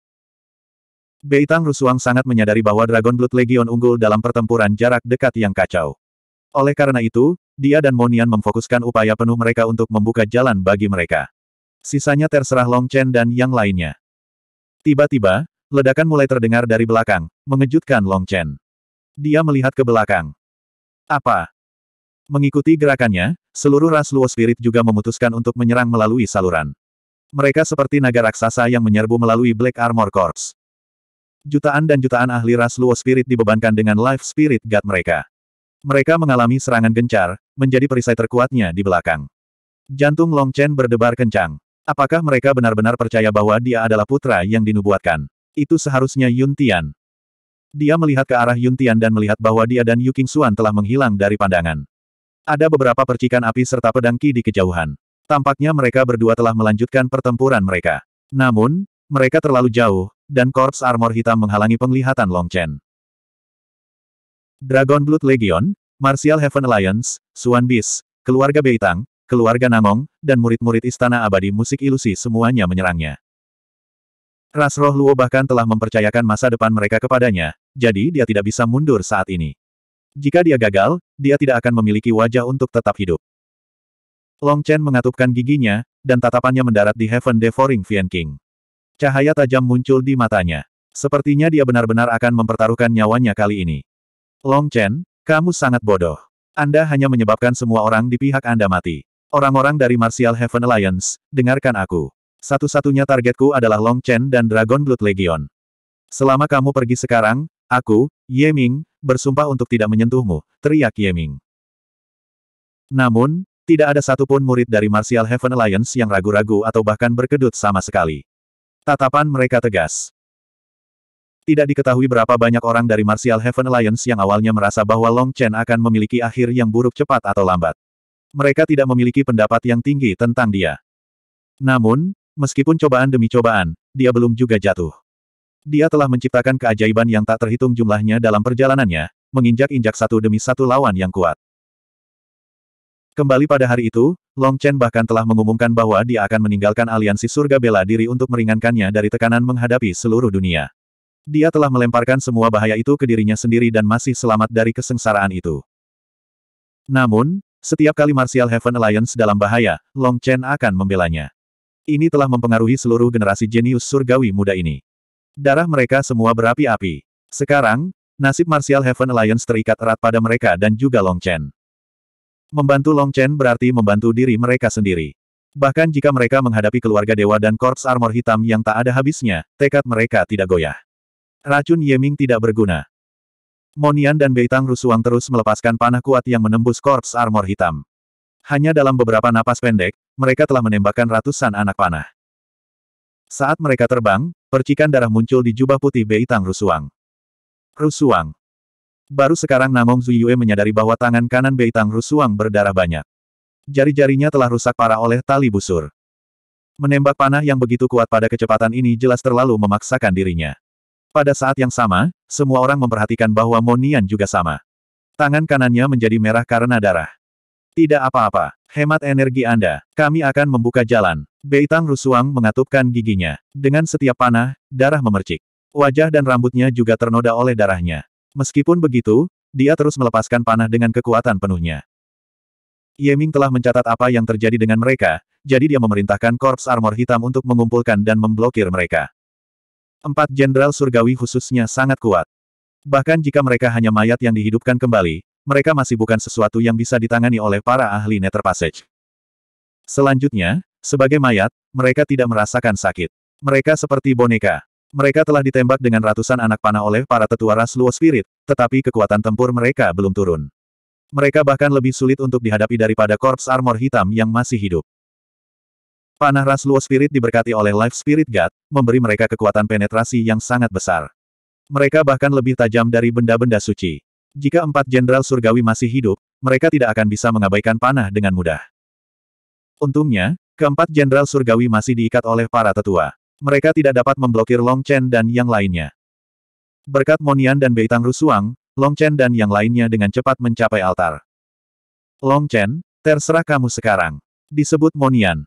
Beitang Rusuang sangat menyadari bahwa Dragon Blood Legion unggul dalam pertempuran jarak dekat yang kacau. Oleh karena itu, dia dan Monian memfokuskan upaya penuh mereka untuk membuka jalan bagi mereka sisanya terserah Long Chen dan yang lainnya. Tiba-tiba, ledakan mulai terdengar dari belakang, mengejutkan Long Chen. Dia melihat ke belakang. Apa? Mengikuti gerakannya, seluruh ras Luo Spirit juga memutuskan untuk menyerang melalui saluran. Mereka seperti naga raksasa yang menyerbu melalui Black Armor Corps. Jutaan dan jutaan ahli ras Luo Spirit dibebankan dengan Life Spirit God mereka. Mereka mengalami serangan gencar, menjadi perisai terkuatnya di belakang. Jantung Long Chen berdebar kencang. Apakah mereka benar-benar percaya bahwa dia adalah putra yang dinubuatkan? Itu seharusnya Yun Tian. Dia melihat ke arah Yun Tian dan melihat bahwa dia dan Yu King Xuan telah menghilang dari pandangan. Ada beberapa percikan api serta pedang ki di kejauhan. Tampaknya mereka berdua telah melanjutkan pertempuran mereka. Namun, mereka terlalu jauh, dan korps armor hitam menghalangi penglihatan Long Chen. Dragon Blood Legion, Martial Heaven Alliance, Suan Beast, Keluarga Beitang, keluarga Nangong, dan murid-murid Istana Abadi Musik Ilusi semuanya menyerangnya. Ras Roh Luo bahkan telah mempercayakan masa depan mereka kepadanya, jadi dia tidak bisa mundur saat ini. Jika dia gagal, dia tidak akan memiliki wajah untuk tetap hidup. Long Chen mengatupkan giginya, dan tatapannya mendarat di Heaven Devouring Fian King. Cahaya tajam muncul di matanya. Sepertinya dia benar-benar akan mempertaruhkan nyawanya kali ini. Long Chen, kamu sangat bodoh. Anda hanya menyebabkan semua orang di pihak Anda mati. Orang-orang dari Martial Heaven Alliance, dengarkan aku. Satu-satunya targetku adalah Long Chen dan Dragon Blood Legion. Selama kamu pergi sekarang, aku, Ye Ming, bersumpah untuk tidak menyentuhmu, teriak Ye Ming. Namun, tidak ada satupun murid dari Martial Heaven Alliance yang ragu-ragu atau bahkan berkedut sama sekali. Tatapan mereka tegas. Tidak diketahui berapa banyak orang dari Martial Heaven Alliance yang awalnya merasa bahwa Long Chen akan memiliki akhir yang buruk cepat atau lambat. Mereka tidak memiliki pendapat yang tinggi tentang dia. Namun, meskipun cobaan demi cobaan, dia belum juga jatuh. Dia telah menciptakan keajaiban yang tak terhitung jumlahnya dalam perjalanannya, menginjak-injak satu demi satu lawan yang kuat. Kembali pada hari itu, Long Chen bahkan telah mengumumkan bahwa dia akan meninggalkan aliansi surga bela diri untuk meringankannya dari tekanan menghadapi seluruh dunia. Dia telah melemparkan semua bahaya itu ke dirinya sendiri dan masih selamat dari kesengsaraan itu. Namun, setiap kali Martial Heaven Alliance dalam bahaya, Long Chen akan membelanya. Ini telah mempengaruhi seluruh generasi jenius surgawi muda ini. Darah mereka semua berapi-api. Sekarang, nasib Martial Heaven Alliance terikat erat pada mereka dan juga Long Chen. Membantu Long Chen berarti membantu diri mereka sendiri. Bahkan jika mereka menghadapi keluarga dewa dan korps armor hitam yang tak ada habisnya, tekad mereka tidak goyah. Racun Yeming tidak berguna. Monian dan Beitang Rusuang terus melepaskan panah kuat yang menembus korps armor hitam. Hanya dalam beberapa napas pendek, mereka telah menembakkan ratusan anak panah. Saat mereka terbang, percikan darah muncul di jubah putih Beitang Rusuang. Rusuang. Baru sekarang Namong Zuyue menyadari bahwa tangan kanan Beitang Rusuang berdarah banyak. Jari-jarinya telah rusak parah oleh tali busur. Menembak panah yang begitu kuat pada kecepatan ini jelas terlalu memaksakan dirinya. Pada saat yang sama, semua orang memperhatikan bahwa Monian juga sama. Tangan kanannya menjadi merah karena darah. Tidak apa-apa, hemat energi Anda, kami akan membuka jalan. Beitang Rusuang mengatupkan giginya. Dengan setiap panah, darah memercik. Wajah dan rambutnya juga ternoda oleh darahnya. Meskipun begitu, dia terus melepaskan panah dengan kekuatan penuhnya. Yeming telah mencatat apa yang terjadi dengan mereka, jadi dia memerintahkan Korps Armor Hitam untuk mengumpulkan dan memblokir mereka. Empat jenderal surgawi khususnya sangat kuat. Bahkan jika mereka hanya mayat yang dihidupkan kembali, mereka masih bukan sesuatu yang bisa ditangani oleh para ahli Nether Passage. Selanjutnya, sebagai mayat, mereka tidak merasakan sakit. Mereka seperti boneka. Mereka telah ditembak dengan ratusan anak panah oleh para tetua ras Luo Spirit, tetapi kekuatan tempur mereka belum turun. Mereka bahkan lebih sulit untuk dihadapi daripada korps armor hitam yang masih hidup. Panah ras Luo Spirit diberkati oleh Life Spirit God, memberi mereka kekuatan penetrasi yang sangat besar. Mereka bahkan lebih tajam dari benda-benda suci. Jika empat jenderal surgawi masih hidup, mereka tidak akan bisa mengabaikan panah dengan mudah. Untungnya, keempat jenderal surgawi masih diikat oleh para tetua. Mereka tidak dapat memblokir Long Chen dan yang lainnya. Berkat Monian dan Beitang Rusuang, Long Chen dan yang lainnya dengan cepat mencapai altar. Long Chen, terserah kamu sekarang. Disebut Monian.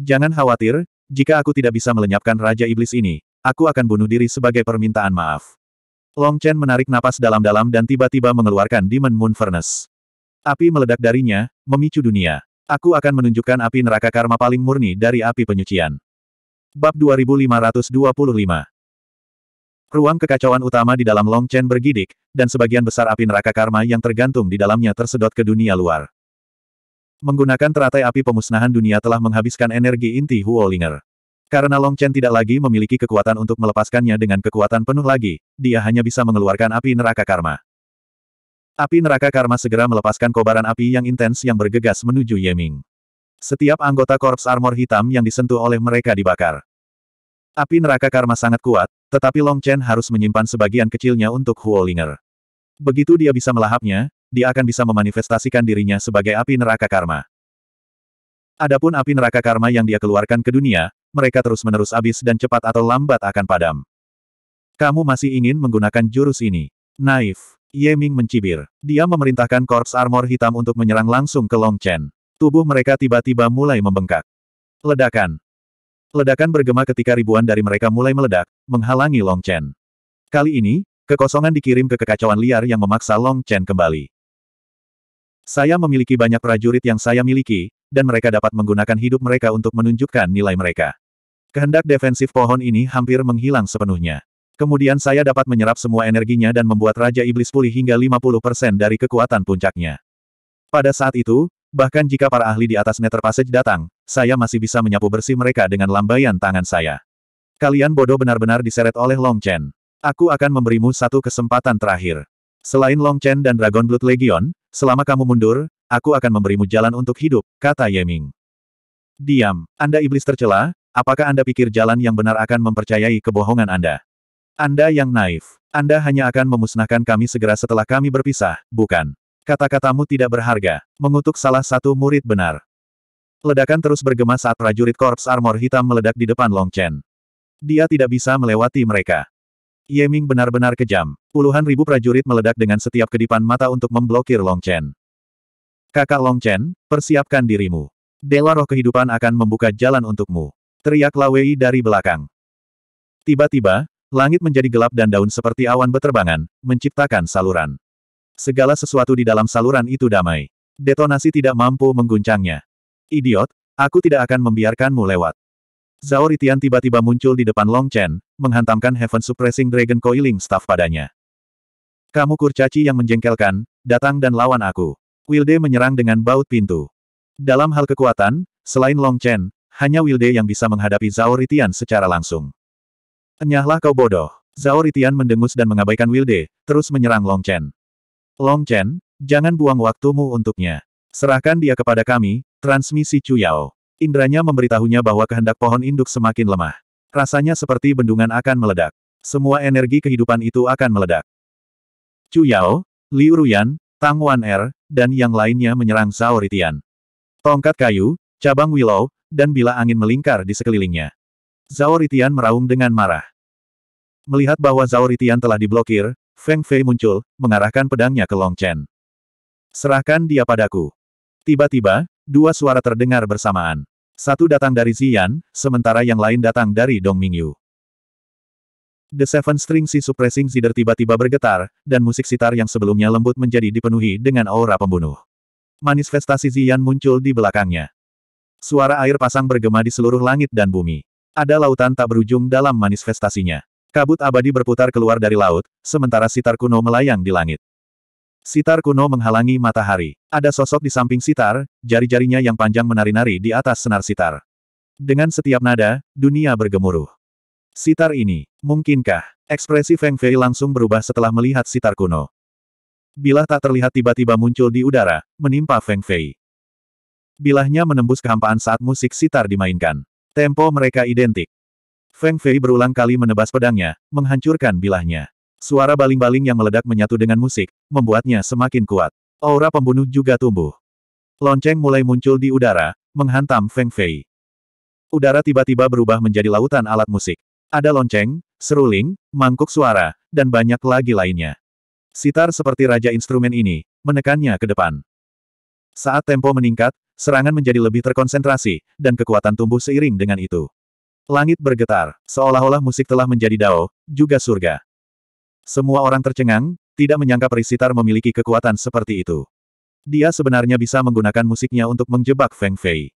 Jangan khawatir, jika aku tidak bisa melenyapkan Raja Iblis ini, aku akan bunuh diri sebagai permintaan maaf. Long Chen menarik napas dalam-dalam dan tiba-tiba mengeluarkan Demon Moon Furnace. Api meledak darinya, memicu dunia. Aku akan menunjukkan api neraka karma paling murni dari api penyucian. Bab 2525 Ruang kekacauan utama di dalam Long Chen bergidik, dan sebagian besar api neraka karma yang tergantung di dalamnya tersedot ke dunia luar. Menggunakan teratai api pemusnahan dunia telah menghabiskan energi inti Huolinger. Karena Long Chen tidak lagi memiliki kekuatan untuk melepaskannya dengan kekuatan penuh lagi, dia hanya bisa mengeluarkan api neraka karma. Api neraka karma segera melepaskan kobaran api yang intens yang bergegas menuju Yeming. Setiap anggota korps armor hitam yang disentuh oleh mereka dibakar. Api neraka karma sangat kuat, tetapi Long Chen harus menyimpan sebagian kecilnya untuk Huolinger. Begitu dia bisa melahapnya, dia akan bisa memanifestasikan dirinya sebagai api neraka karma. Adapun api neraka karma yang dia keluarkan ke dunia, mereka terus-menerus habis dan cepat atau lambat akan padam. Kamu masih ingin menggunakan jurus ini. Naif. Ye Ming mencibir. Dia memerintahkan korps armor hitam untuk menyerang langsung ke Long Chen. Tubuh mereka tiba-tiba mulai membengkak. Ledakan. Ledakan bergema ketika ribuan dari mereka mulai meledak, menghalangi Long Chen. Kali ini, kekosongan dikirim ke kekacauan liar yang memaksa Long Chen kembali. Saya memiliki banyak prajurit yang saya miliki, dan mereka dapat menggunakan hidup mereka untuk menunjukkan nilai mereka. Kehendak defensif pohon ini hampir menghilang sepenuhnya. Kemudian saya dapat menyerap semua energinya dan membuat Raja Iblis pulih hingga 50% dari kekuatan puncaknya. Pada saat itu, bahkan jika para ahli di atas Nether Passage datang, saya masih bisa menyapu bersih mereka dengan lambaian tangan saya. Kalian bodoh benar-benar diseret oleh Long Chen. Aku akan memberimu satu kesempatan terakhir. Selain Long Chen dan Dragon Blood Legion, Selama kamu mundur, aku akan memberimu jalan untuk hidup, kata Yeming. Diam, Anda iblis tercela, apakah Anda pikir jalan yang benar akan mempercayai kebohongan Anda? Anda yang naif. Anda hanya akan memusnahkan kami segera setelah kami berpisah, bukan? Kata-katamu tidak berharga, mengutuk salah satu murid benar. Ledakan terus bergema saat prajurit korps armor hitam meledak di depan Long Chen. Dia tidak bisa melewati mereka. Yeming benar-benar kejam. Puluhan ribu prajurit meledak dengan setiap kedipan mata untuk memblokir Long Chen. Kakak Long Chen, persiapkan dirimu. Dewa roh kehidupan akan membuka jalan untukmu. Teriak Lawei dari belakang. Tiba-tiba, langit menjadi gelap dan daun seperti awan beterbangan, menciptakan saluran. Segala sesuatu di dalam saluran itu damai. Detonasi tidak mampu mengguncangnya. Idiot, aku tidak akan membiarkanmu lewat. Zhao Ritian tiba-tiba muncul di depan Long Chen, menghantamkan Heaven Suppressing Dragon Coiling Staff padanya. Kamu kurcaci yang menjengkelkan, datang dan lawan aku. Wilde menyerang dengan baut pintu. Dalam hal kekuatan, selain Long Chen, hanya Wilde yang bisa menghadapi Zhao Ritian secara langsung. Enyahlah kau bodoh. Zhao Ritian mendengus dan mengabaikan Wilde, terus menyerang Long Chen. Long Chen, jangan buang waktumu untuknya. Serahkan dia kepada kami, transmisi Chu Yao. Indranya memberitahunya bahwa kehendak pohon induk semakin lemah. Rasanya seperti bendungan akan meledak. Semua energi kehidupan itu akan meledak. Chu Yao, Liu Ruyan, Tang Wan Er, dan yang lainnya menyerang Zhao Ritian. Tongkat kayu, cabang willow, dan bila angin melingkar di sekelilingnya. Zhao Ritian meraung dengan marah. Melihat bahwa Zhao Ritian telah diblokir, Feng Fei muncul, mengarahkan pedangnya ke Long Chen. Serahkan dia padaku. Tiba-tiba, dua suara terdengar bersamaan. Satu datang dari Zian, sementara yang lain datang dari Dong Mingyu. The Seven String Si Suppressing Zider tiba-tiba bergetar, dan musik sitar yang sebelumnya lembut menjadi dipenuhi dengan aura pembunuh. Manifestasi Zian muncul di belakangnya. Suara air pasang bergema di seluruh langit dan bumi. Ada lautan tak berujung dalam manifestasinya. Kabut abadi berputar keluar dari laut, sementara sitar kuno melayang di langit. Sitar kuno menghalangi matahari. Ada sosok di samping sitar, jari-jarinya yang panjang menari-nari di atas senar sitar. Dengan setiap nada, dunia bergemuruh. Sitar ini, mungkinkah? Ekspresi Feng Fei langsung berubah setelah melihat sitar kuno. Bilah tak terlihat tiba-tiba muncul di udara, menimpa Feng Fei. Bilahnya menembus kehampaan saat musik sitar dimainkan. Tempo mereka identik. Feng Fei berulang kali menebas pedangnya, menghancurkan bilahnya. Suara baling-baling yang meledak menyatu dengan musik, membuatnya semakin kuat. Aura pembunuh juga tumbuh. Lonceng mulai muncul di udara, menghantam Feng Fei. Udara tiba-tiba berubah menjadi lautan alat musik. Ada lonceng, seruling, mangkuk suara, dan banyak lagi lainnya. Sitar seperti raja instrumen ini, menekannya ke depan. Saat tempo meningkat, serangan menjadi lebih terkonsentrasi, dan kekuatan tumbuh seiring dengan itu. Langit bergetar, seolah-olah musik telah menjadi dao, juga surga. Semua orang tercengang, tidak menyangka Perisitar memiliki kekuatan seperti itu. Dia sebenarnya bisa menggunakan musiknya untuk menjebak Feng Fei.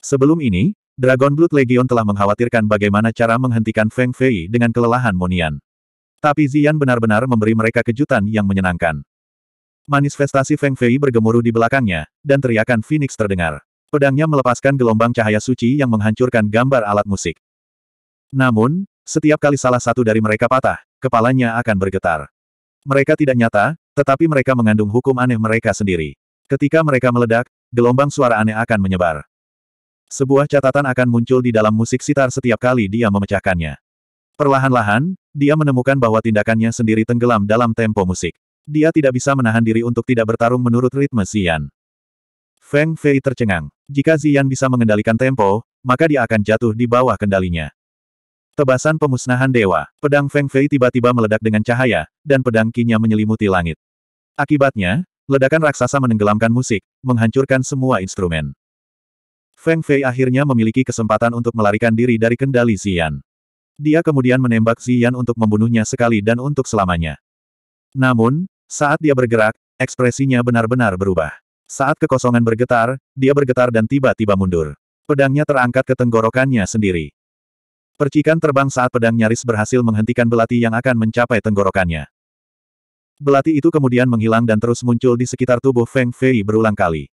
Sebelum ini, Dragon Blood Legion telah mengkhawatirkan bagaimana cara menghentikan Feng Fei dengan kelelahan Monian. Tapi Zian benar-benar memberi mereka kejutan yang menyenangkan. Manifestasi Feng Fei bergemuruh di belakangnya, dan teriakan Phoenix terdengar. Pedangnya melepaskan gelombang cahaya suci yang menghancurkan gambar alat musik. Namun, setiap kali salah satu dari mereka patah, kepalanya akan bergetar. Mereka tidak nyata, tetapi mereka mengandung hukum aneh mereka sendiri. Ketika mereka meledak, gelombang suara aneh akan menyebar. Sebuah catatan akan muncul di dalam musik sitar setiap kali dia memecahkannya. Perlahan-lahan, dia menemukan bahwa tindakannya sendiri tenggelam dalam tempo musik. Dia tidak bisa menahan diri untuk tidak bertarung menurut ritme Xian. Feng Fei tercengang. Jika Xian bisa mengendalikan tempo, maka dia akan jatuh di bawah kendalinya. Tebasan pemusnahan dewa, pedang Feng Fei tiba-tiba meledak dengan cahaya, dan pedang kinya menyelimuti langit. Akibatnya, ledakan raksasa menenggelamkan musik, menghancurkan semua instrumen. Feng Fei akhirnya memiliki kesempatan untuk melarikan diri dari kendali Xian. Dia kemudian menembak Xian untuk membunuhnya sekali dan untuk selamanya. Namun, saat dia bergerak, ekspresinya benar-benar berubah. Saat kekosongan bergetar, dia bergetar dan tiba-tiba mundur. Pedangnya terangkat ke tenggorokannya sendiri. Percikan terbang saat pedang nyaris berhasil menghentikan belati yang akan mencapai tenggorokannya. Belati itu kemudian menghilang dan terus muncul di sekitar tubuh Feng Fei berulang kali.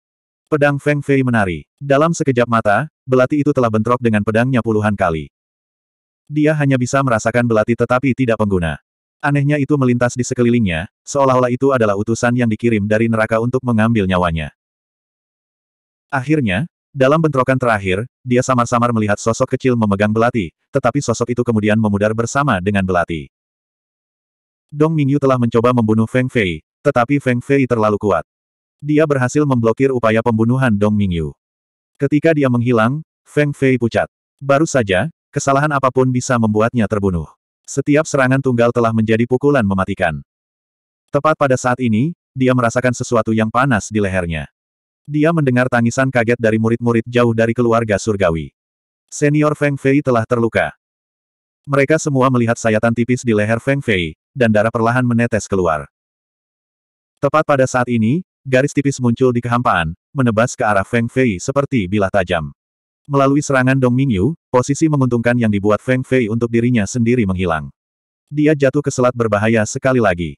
Pedang Feng Fei menari. Dalam sekejap mata, belati itu telah bentrok dengan pedangnya puluhan kali. Dia hanya bisa merasakan belati tetapi tidak pengguna. Anehnya itu melintas di sekelilingnya, seolah-olah itu adalah utusan yang dikirim dari neraka untuk mengambil nyawanya. Akhirnya, dalam bentrokan terakhir, dia samar-samar melihat sosok kecil memegang belati, tetapi sosok itu kemudian memudar bersama dengan belati. Dong Mingyu telah mencoba membunuh Feng Fei, tetapi Feng Fei terlalu kuat. Dia berhasil memblokir upaya pembunuhan Dong Mingyu. Ketika dia menghilang, Feng Fei pucat. Baru saja, kesalahan apapun bisa membuatnya terbunuh. Setiap serangan tunggal telah menjadi pukulan mematikan. Tepat pada saat ini, dia merasakan sesuatu yang panas di lehernya. Dia mendengar tangisan kaget dari murid-murid jauh dari keluarga surgawi. Senior Feng Fei telah terluka. Mereka semua melihat sayatan tipis di leher Feng Fei, dan darah perlahan menetes keluar. Tepat pada saat ini, garis tipis muncul di kehampaan, menebas ke arah Feng Fei seperti bilah tajam. Melalui serangan Dong Mingyu, posisi menguntungkan yang dibuat Feng Fei untuk dirinya sendiri menghilang. Dia jatuh ke selat berbahaya sekali lagi.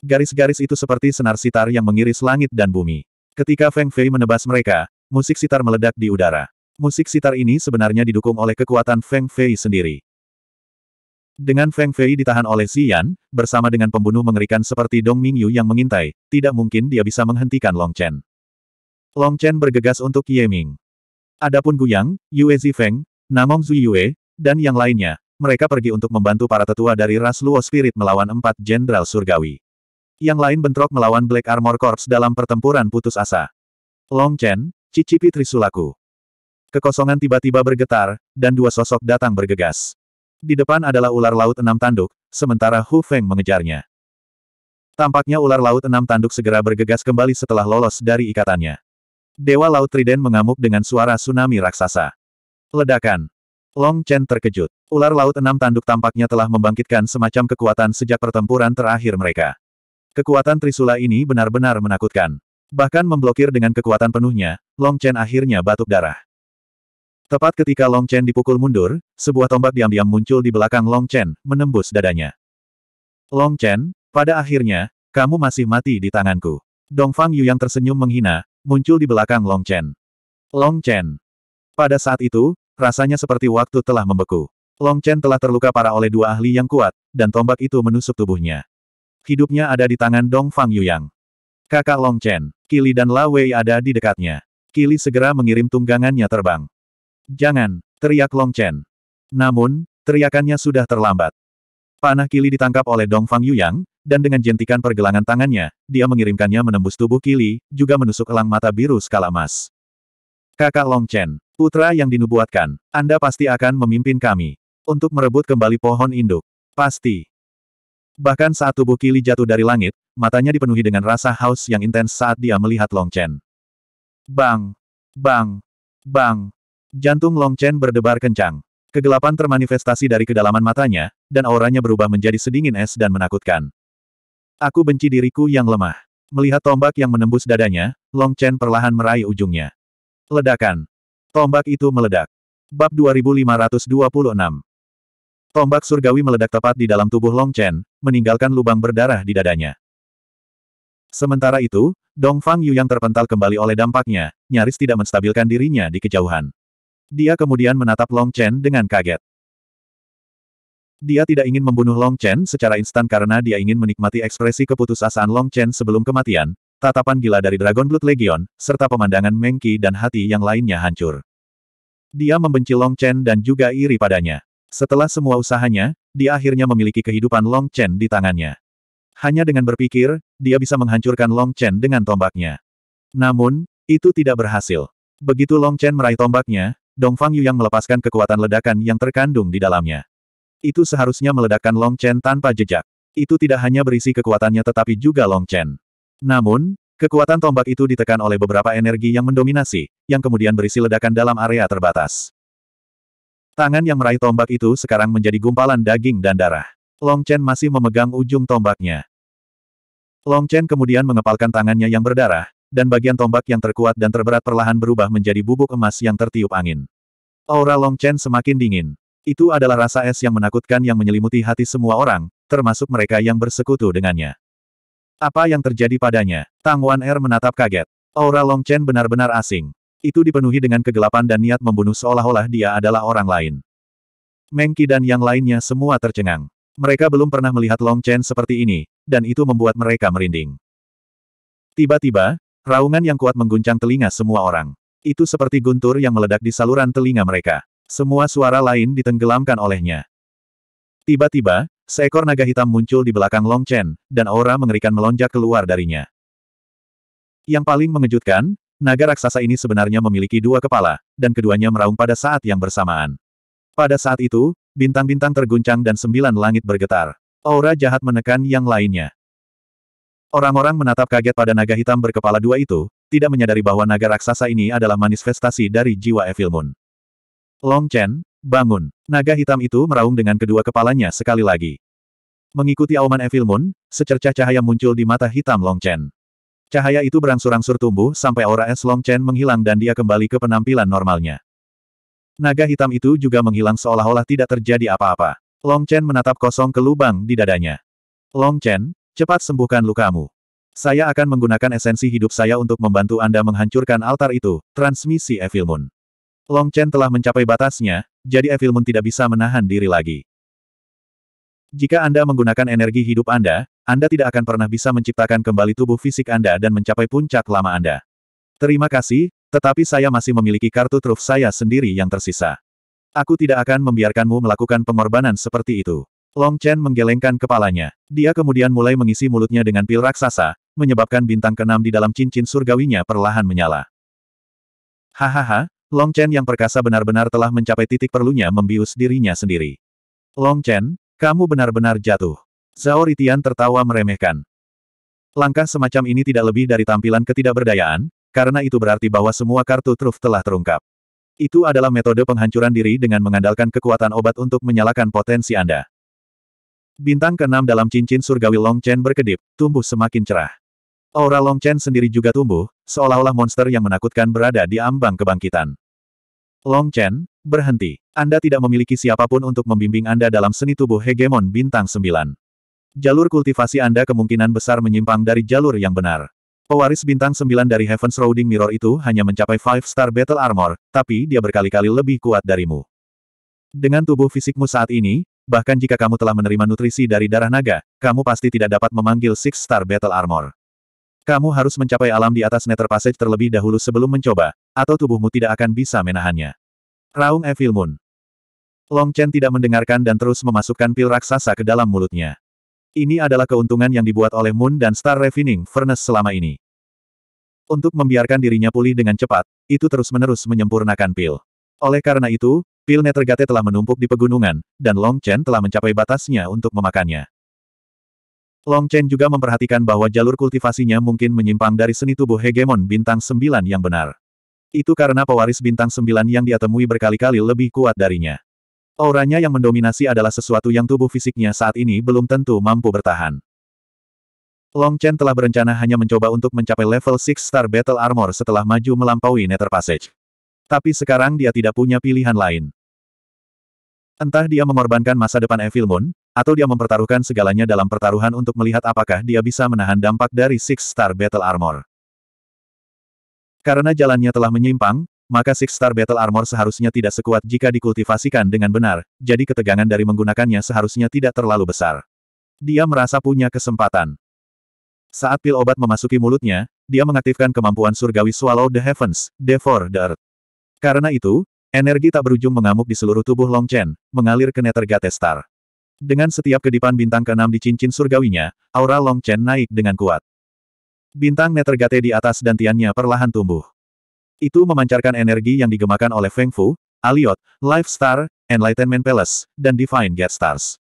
Garis-garis itu seperti senar sitar yang mengiris langit dan bumi. Ketika Feng Fei menebas mereka, musik sitar meledak di udara. Musik sitar ini sebenarnya didukung oleh kekuatan Feng Fei sendiri. Dengan Feng Fei ditahan oleh Xian, bersama dengan pembunuh mengerikan seperti Dong Mingyu yang mengintai, tidak mungkin dia bisa menghentikan Long Chen. Long Chen bergegas untuk Ye Ming. Adapun Guyang, Yue Zifeng, Namong Zuyue, dan yang lainnya, mereka pergi untuk membantu para tetua dari ras Luo Spirit melawan empat jenderal surgawi yang lain bentrok melawan Black Armor Corps dalam pertempuran putus asa. Long Chen, cicipi trisulaku. Kekosongan tiba-tiba bergetar, dan dua sosok datang bergegas. Di depan adalah ular laut enam tanduk, sementara Hu Feng mengejarnya. Tampaknya ular laut enam tanduk segera bergegas kembali setelah lolos dari ikatannya. Dewa Laut Triden mengamuk dengan suara tsunami raksasa. Ledakan. Long Chen terkejut. Ular laut enam tanduk tampaknya telah membangkitkan semacam kekuatan sejak pertempuran terakhir mereka. Kekuatan Trisula ini benar-benar menakutkan. Bahkan memblokir dengan kekuatan penuhnya, Long Chen akhirnya batuk darah. Tepat ketika Long Chen dipukul mundur, sebuah tombak diam-diam muncul di belakang Long Chen, menembus dadanya. Long Chen, pada akhirnya, kamu masih mati di tanganku. Dongfang Yu yang tersenyum menghina, muncul di belakang Long Chen. Long Chen. Pada saat itu, rasanya seperti waktu telah membeku. Long Chen telah terluka parah oleh dua ahli yang kuat, dan tombak itu menusuk tubuhnya. Hidupnya ada di tangan Dong Fang Yuyang. Kakak Long Chen, Kili dan La Wei ada di dekatnya. Kili segera mengirim tunggangannya terbang. Jangan, teriak Long Chen. Namun, teriakannya sudah terlambat. Panah Kili ditangkap oleh Dong Fang Yuyang, dan dengan jentikan pergelangan tangannya, dia mengirimkannya menembus tubuh Kili, juga menusuk elang mata biru skala emas. Kakak Long Chen, putra yang dinubuatkan, Anda pasti akan memimpin kami. Untuk merebut kembali pohon induk. Pasti. Bahkan saat tubuh Kili jatuh dari langit, matanya dipenuhi dengan rasa haus yang intens saat dia melihat Long Chen. Bang! Bang! Bang! Jantung Long Chen berdebar kencang. Kegelapan termanifestasi dari kedalaman matanya, dan auranya berubah menjadi sedingin es dan menakutkan. Aku benci diriku yang lemah. Melihat tombak yang menembus dadanya, Long Chen perlahan meraih ujungnya. Ledakan. Tombak itu meledak. Bab 2526 Tombak surgawi meledak tepat di dalam tubuh Long Chen, meninggalkan lubang berdarah di dadanya. Sementara itu, Dong Fang Yu yang terpental kembali oleh dampaknya, nyaris tidak menstabilkan dirinya di kejauhan. Dia kemudian menatap Long Chen dengan kaget. Dia tidak ingin membunuh Long Chen secara instan karena dia ingin menikmati ekspresi keputusasaan Long Chen sebelum kematian, tatapan gila dari Dragon Blood Legion, serta pemandangan Mengki dan hati yang lainnya hancur. Dia membenci Long Chen dan juga iri padanya. Setelah semua usahanya, dia akhirnya memiliki kehidupan Long Chen di tangannya. Hanya dengan berpikir, dia bisa menghancurkan Long Chen dengan tombaknya. Namun, itu tidak berhasil. Begitu Long Chen meraih tombaknya, Dong Fang Yu yang melepaskan kekuatan ledakan yang terkandung di dalamnya. Itu seharusnya meledakkan Long Chen tanpa jejak. Itu tidak hanya berisi kekuatannya tetapi juga Long Chen. Namun, kekuatan tombak itu ditekan oleh beberapa energi yang mendominasi, yang kemudian berisi ledakan dalam area terbatas. Tangan yang meraih tombak itu sekarang menjadi gumpalan daging dan darah. Long Chen masih memegang ujung tombaknya. Long Chen kemudian mengepalkan tangannya yang berdarah, dan bagian tombak yang terkuat dan terberat perlahan berubah menjadi bubuk emas yang tertiup angin. Aura Long Chen semakin dingin. Itu adalah rasa es yang menakutkan yang menyelimuti hati semua orang, termasuk mereka yang bersekutu dengannya. Apa yang terjadi padanya? Tang Wan Er menatap kaget. Aura Long Chen benar-benar asing. Itu dipenuhi dengan kegelapan dan niat membunuh seolah-olah dia adalah orang lain. Mengki dan yang lainnya semua tercengang. Mereka belum pernah melihat Long Chen seperti ini, dan itu membuat mereka merinding. Tiba-tiba, raungan yang kuat mengguncang telinga semua orang. Itu seperti guntur yang meledak di saluran telinga mereka. Semua suara lain ditenggelamkan olehnya. Tiba-tiba, seekor naga hitam muncul di belakang Long Chen, dan aura mengerikan melonjak keluar darinya. Yang paling mengejutkan, Naga raksasa ini sebenarnya memiliki dua kepala, dan keduanya meraung pada saat yang bersamaan. Pada saat itu, bintang-bintang terguncang dan sembilan langit bergetar. Aura jahat menekan yang lainnya. Orang-orang menatap kaget pada naga hitam berkepala dua itu, tidak menyadari bahwa naga raksasa ini adalah manifestasi dari jiwa Evil Moon. Long Chen, bangun. Naga hitam itu meraung dengan kedua kepalanya sekali lagi. Mengikuti auman Evil Moon, secercah cahaya muncul di mata hitam Long Chen. Cahaya itu berangsur-angsur tumbuh sampai aura Es Long Chen menghilang dan dia kembali ke penampilan normalnya. Naga hitam itu juga menghilang seolah-olah tidak terjadi apa-apa. Long Chen menatap kosong ke lubang di dadanya. Long Chen, cepat sembuhkan lukamu. Saya akan menggunakan esensi hidup saya untuk membantu Anda menghancurkan altar itu, transmisi Evil Moon. Long Chen telah mencapai batasnya, jadi Evil Moon tidak bisa menahan diri lagi. Jika Anda menggunakan energi hidup Anda, anda tidak akan pernah bisa menciptakan kembali tubuh fisik Anda dan mencapai puncak lama Anda. Terima kasih, tetapi saya masih memiliki kartu truf saya sendiri yang tersisa. Aku tidak akan membiarkanmu melakukan pengorbanan seperti itu. Long Chen menggelengkan kepalanya. Dia kemudian mulai mengisi mulutnya dengan pil raksasa, menyebabkan bintang keenam di dalam cincin surgawinya perlahan menyala. Hahaha, Long Chen yang perkasa benar-benar telah mencapai titik perlunya membius dirinya sendiri. Long Chen, kamu benar-benar jatuh. Zhao Ritian tertawa meremehkan. Langkah semacam ini tidak lebih dari tampilan ketidakberdayaan, karena itu berarti bahwa semua kartu truf telah terungkap. Itu adalah metode penghancuran diri dengan mengandalkan kekuatan obat untuk menyalakan potensi Anda. Bintang keenam dalam cincin surgawi Long Chen berkedip, tumbuh semakin cerah. Aura Long Chen sendiri juga tumbuh, seolah-olah monster yang menakutkan berada di ambang kebangkitan. Long Chen, berhenti. Anda tidak memiliki siapapun untuk membimbing Anda dalam seni tubuh hegemon bintang 9. Jalur kultivasi Anda kemungkinan besar menyimpang dari jalur yang benar. Pewaris bintang 9 dari Heaven's Roading Mirror itu hanya mencapai 5-star battle armor, tapi dia berkali-kali lebih kuat darimu. Dengan tubuh fisikmu saat ini, bahkan jika kamu telah menerima nutrisi dari darah naga, kamu pasti tidak dapat memanggil 6 star battle armor. Kamu harus mencapai alam di atas nether passage terlebih dahulu sebelum mencoba, atau tubuhmu tidak akan bisa menahannya. Raung Evil Moon. Long Chen tidak mendengarkan dan terus memasukkan pil raksasa ke dalam mulutnya. Ini adalah keuntungan yang dibuat oleh Moon dan Star Refining Furnace selama ini. Untuk membiarkan dirinya pulih dengan cepat, itu terus-menerus menyempurnakan pil. Oleh karena itu, pil Netergate telah menumpuk di pegunungan, dan Long Chen telah mencapai batasnya untuk memakannya. Long Chen juga memperhatikan bahwa jalur kultivasinya mungkin menyimpang dari seni tubuh hegemon bintang 9 yang benar. Itu karena pewaris bintang 9 yang dia temui berkali-kali lebih kuat darinya. Auranya yang mendominasi adalah sesuatu yang tubuh fisiknya saat ini belum tentu mampu bertahan. Long Chen telah berencana hanya mencoba untuk mencapai level 6-star Battle Armor setelah maju melampaui Nether Passage. Tapi sekarang dia tidak punya pilihan lain. Entah dia mengorbankan masa depan Evil Moon, atau dia mempertaruhkan segalanya dalam pertaruhan untuk melihat apakah dia bisa menahan dampak dari Six Star Battle Armor. Karena jalannya telah menyimpang, maka Six Star Battle Armor seharusnya tidak sekuat jika dikultivasikan dengan benar, jadi ketegangan dari menggunakannya seharusnya tidak terlalu besar. Dia merasa punya kesempatan. Saat pil obat memasuki mulutnya, dia mengaktifkan kemampuan surgawi Swallow the Heavens, Devour the Earth. Karena itu, energi tak berujung mengamuk di seluruh tubuh Long Chen, mengalir ke Netergate Star. Dengan setiap kedipan bintang keenam di cincin surgawinya, aura Long Chen naik dengan kuat. Bintang Netergate di atas dan tiannya perlahan tumbuh. Itu memancarkan energi yang digemakan oleh Feng Fu, Aliot, Life Star, Enlightenment Palace, dan Divine Get Stars.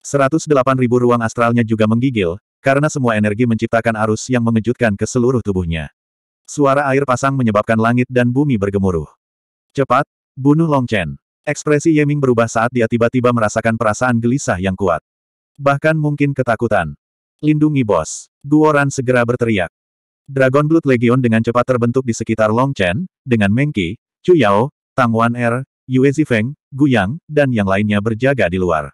108.000 ruang astralnya juga menggigil, karena semua energi menciptakan arus yang mengejutkan ke seluruh tubuhnya. Suara air pasang menyebabkan langit dan bumi bergemuruh. Cepat, bunuh Long Chen. Ekspresi Yeming berubah saat dia tiba-tiba merasakan perasaan gelisah yang kuat. Bahkan mungkin ketakutan. Lindungi bos. Guoran segera berteriak. Dragon Blood Legion dengan cepat terbentuk di sekitar Long Chen dengan Mengki, Chu Yao, Tang Wan Er, Yue Zifeng, Gu Yang, dan yang lainnya berjaga di luar.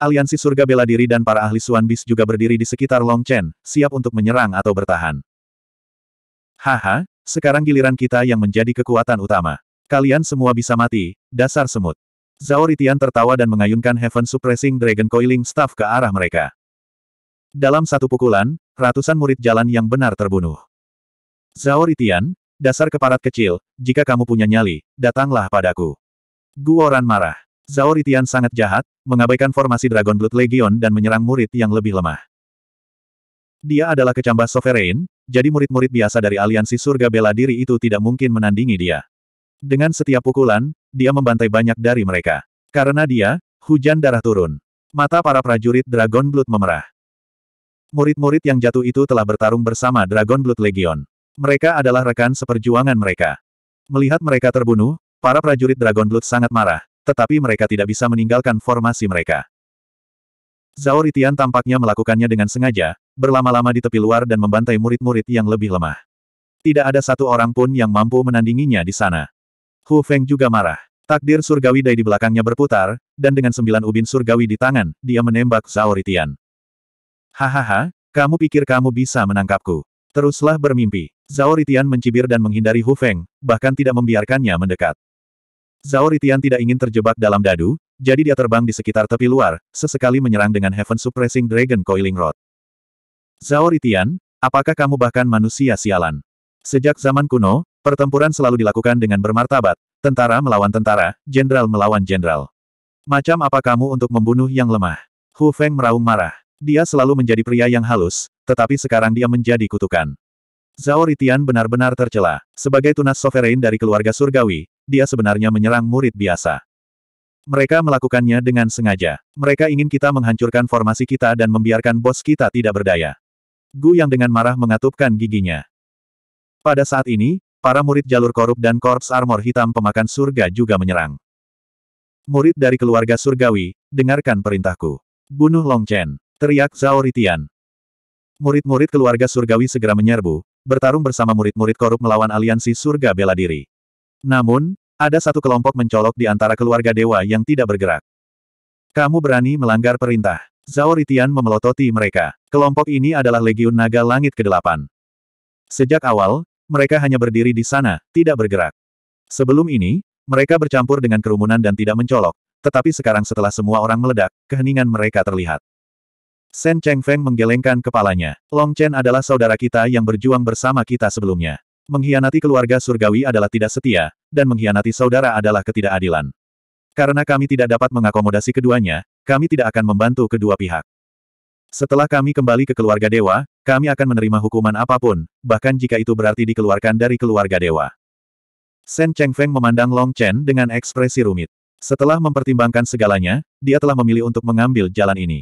Aliansi Surga Bela Diri dan para ahli Suan Bis juga berdiri di sekitar Long Chen, siap untuk menyerang atau bertahan. Haha, sekarang giliran kita yang menjadi kekuatan utama. Kalian semua bisa mati, dasar semut. Zhao Ritian tertawa dan mengayunkan Heaven Suppressing Dragon Coiling Staff ke arah mereka. Dalam satu pukulan, ratusan murid jalan yang benar terbunuh. Zhao Ritian, dasar keparat kecil, jika kamu punya nyali, datanglah padaku. Guoran marah. Zhao Ritian sangat jahat, mengabaikan formasi Dragon Blood Legion dan menyerang murid yang lebih lemah. Dia adalah kecambah sovereign, jadi murid-murid biasa dari aliansi surga bela diri itu tidak mungkin menandingi dia. Dengan setiap pukulan, dia membantai banyak dari mereka. Karena dia, hujan darah turun. Mata para prajurit Dragon Blood memerah. Murid-murid yang jatuh itu telah bertarung bersama Dragon Blood Legion. Mereka adalah rekan seperjuangan mereka. Melihat mereka terbunuh, para prajurit Dragon Blood sangat marah, tetapi mereka tidak bisa meninggalkan formasi mereka. Zauritian tampaknya melakukannya dengan sengaja, berlama-lama di tepi luar dan membantai murid-murid yang lebih lemah. Tidak ada satu orang pun yang mampu menandinginya di sana. Hu Feng juga marah. Takdir surgawi Dai di belakangnya berputar, dan dengan sembilan ubin surgawi di tangan, dia menembak Zauritian. Hahaha, kamu pikir kamu bisa menangkapku. Teruslah bermimpi. Zhao Ritian mencibir dan menghindari Hu Feng, bahkan tidak membiarkannya mendekat. Zhao Ritian tidak ingin terjebak dalam dadu, jadi dia terbang di sekitar tepi luar, sesekali menyerang dengan Heaven Suppressing Dragon Coiling Rod. Zhao Ritian, apakah kamu bahkan manusia sialan? Sejak zaman kuno, pertempuran selalu dilakukan dengan bermartabat, tentara melawan tentara, jenderal melawan jenderal. Macam apa kamu untuk membunuh yang lemah? Hu Feng meraung marah. Dia selalu menjadi pria yang halus, tetapi sekarang dia menjadi kutukan. Zhao Ritian benar-benar tercela. Sebagai tunas sovereign dari keluarga surgawi, dia sebenarnya menyerang murid biasa. Mereka melakukannya dengan sengaja. Mereka ingin kita menghancurkan formasi kita dan membiarkan bos kita tidak berdaya. Gu yang dengan marah mengatupkan giginya. Pada saat ini, para murid jalur korup dan korps armor hitam pemakan surga juga menyerang. Murid dari keluarga surgawi, dengarkan perintahku. Bunuh Long Chen. Teriak Zaoritian. Murid-murid keluarga surgawi segera menyerbu, bertarung bersama murid-murid korup melawan aliansi surga bela diri. Namun, ada satu kelompok mencolok di antara keluarga dewa yang tidak bergerak. Kamu berani melanggar perintah. Zaoritian memelototi mereka. Kelompok ini adalah Legiun Naga Langit ke-8. Sejak awal, mereka hanya berdiri di sana, tidak bergerak. Sebelum ini, mereka bercampur dengan kerumunan dan tidak mencolok, tetapi sekarang setelah semua orang meledak, keheningan mereka terlihat. Shen Feng menggelengkan kepalanya. Long Chen adalah saudara kita yang berjuang bersama kita sebelumnya. Mengkhianati keluarga surgawi adalah tidak setia, dan mengkhianati saudara adalah ketidakadilan. Karena kami tidak dapat mengakomodasi keduanya, kami tidak akan membantu kedua pihak. Setelah kami kembali ke keluarga dewa, kami akan menerima hukuman apapun, bahkan jika itu berarti dikeluarkan dari keluarga dewa. Shen Feng memandang Long Chen dengan ekspresi rumit. Setelah mempertimbangkan segalanya, dia telah memilih untuk mengambil jalan ini.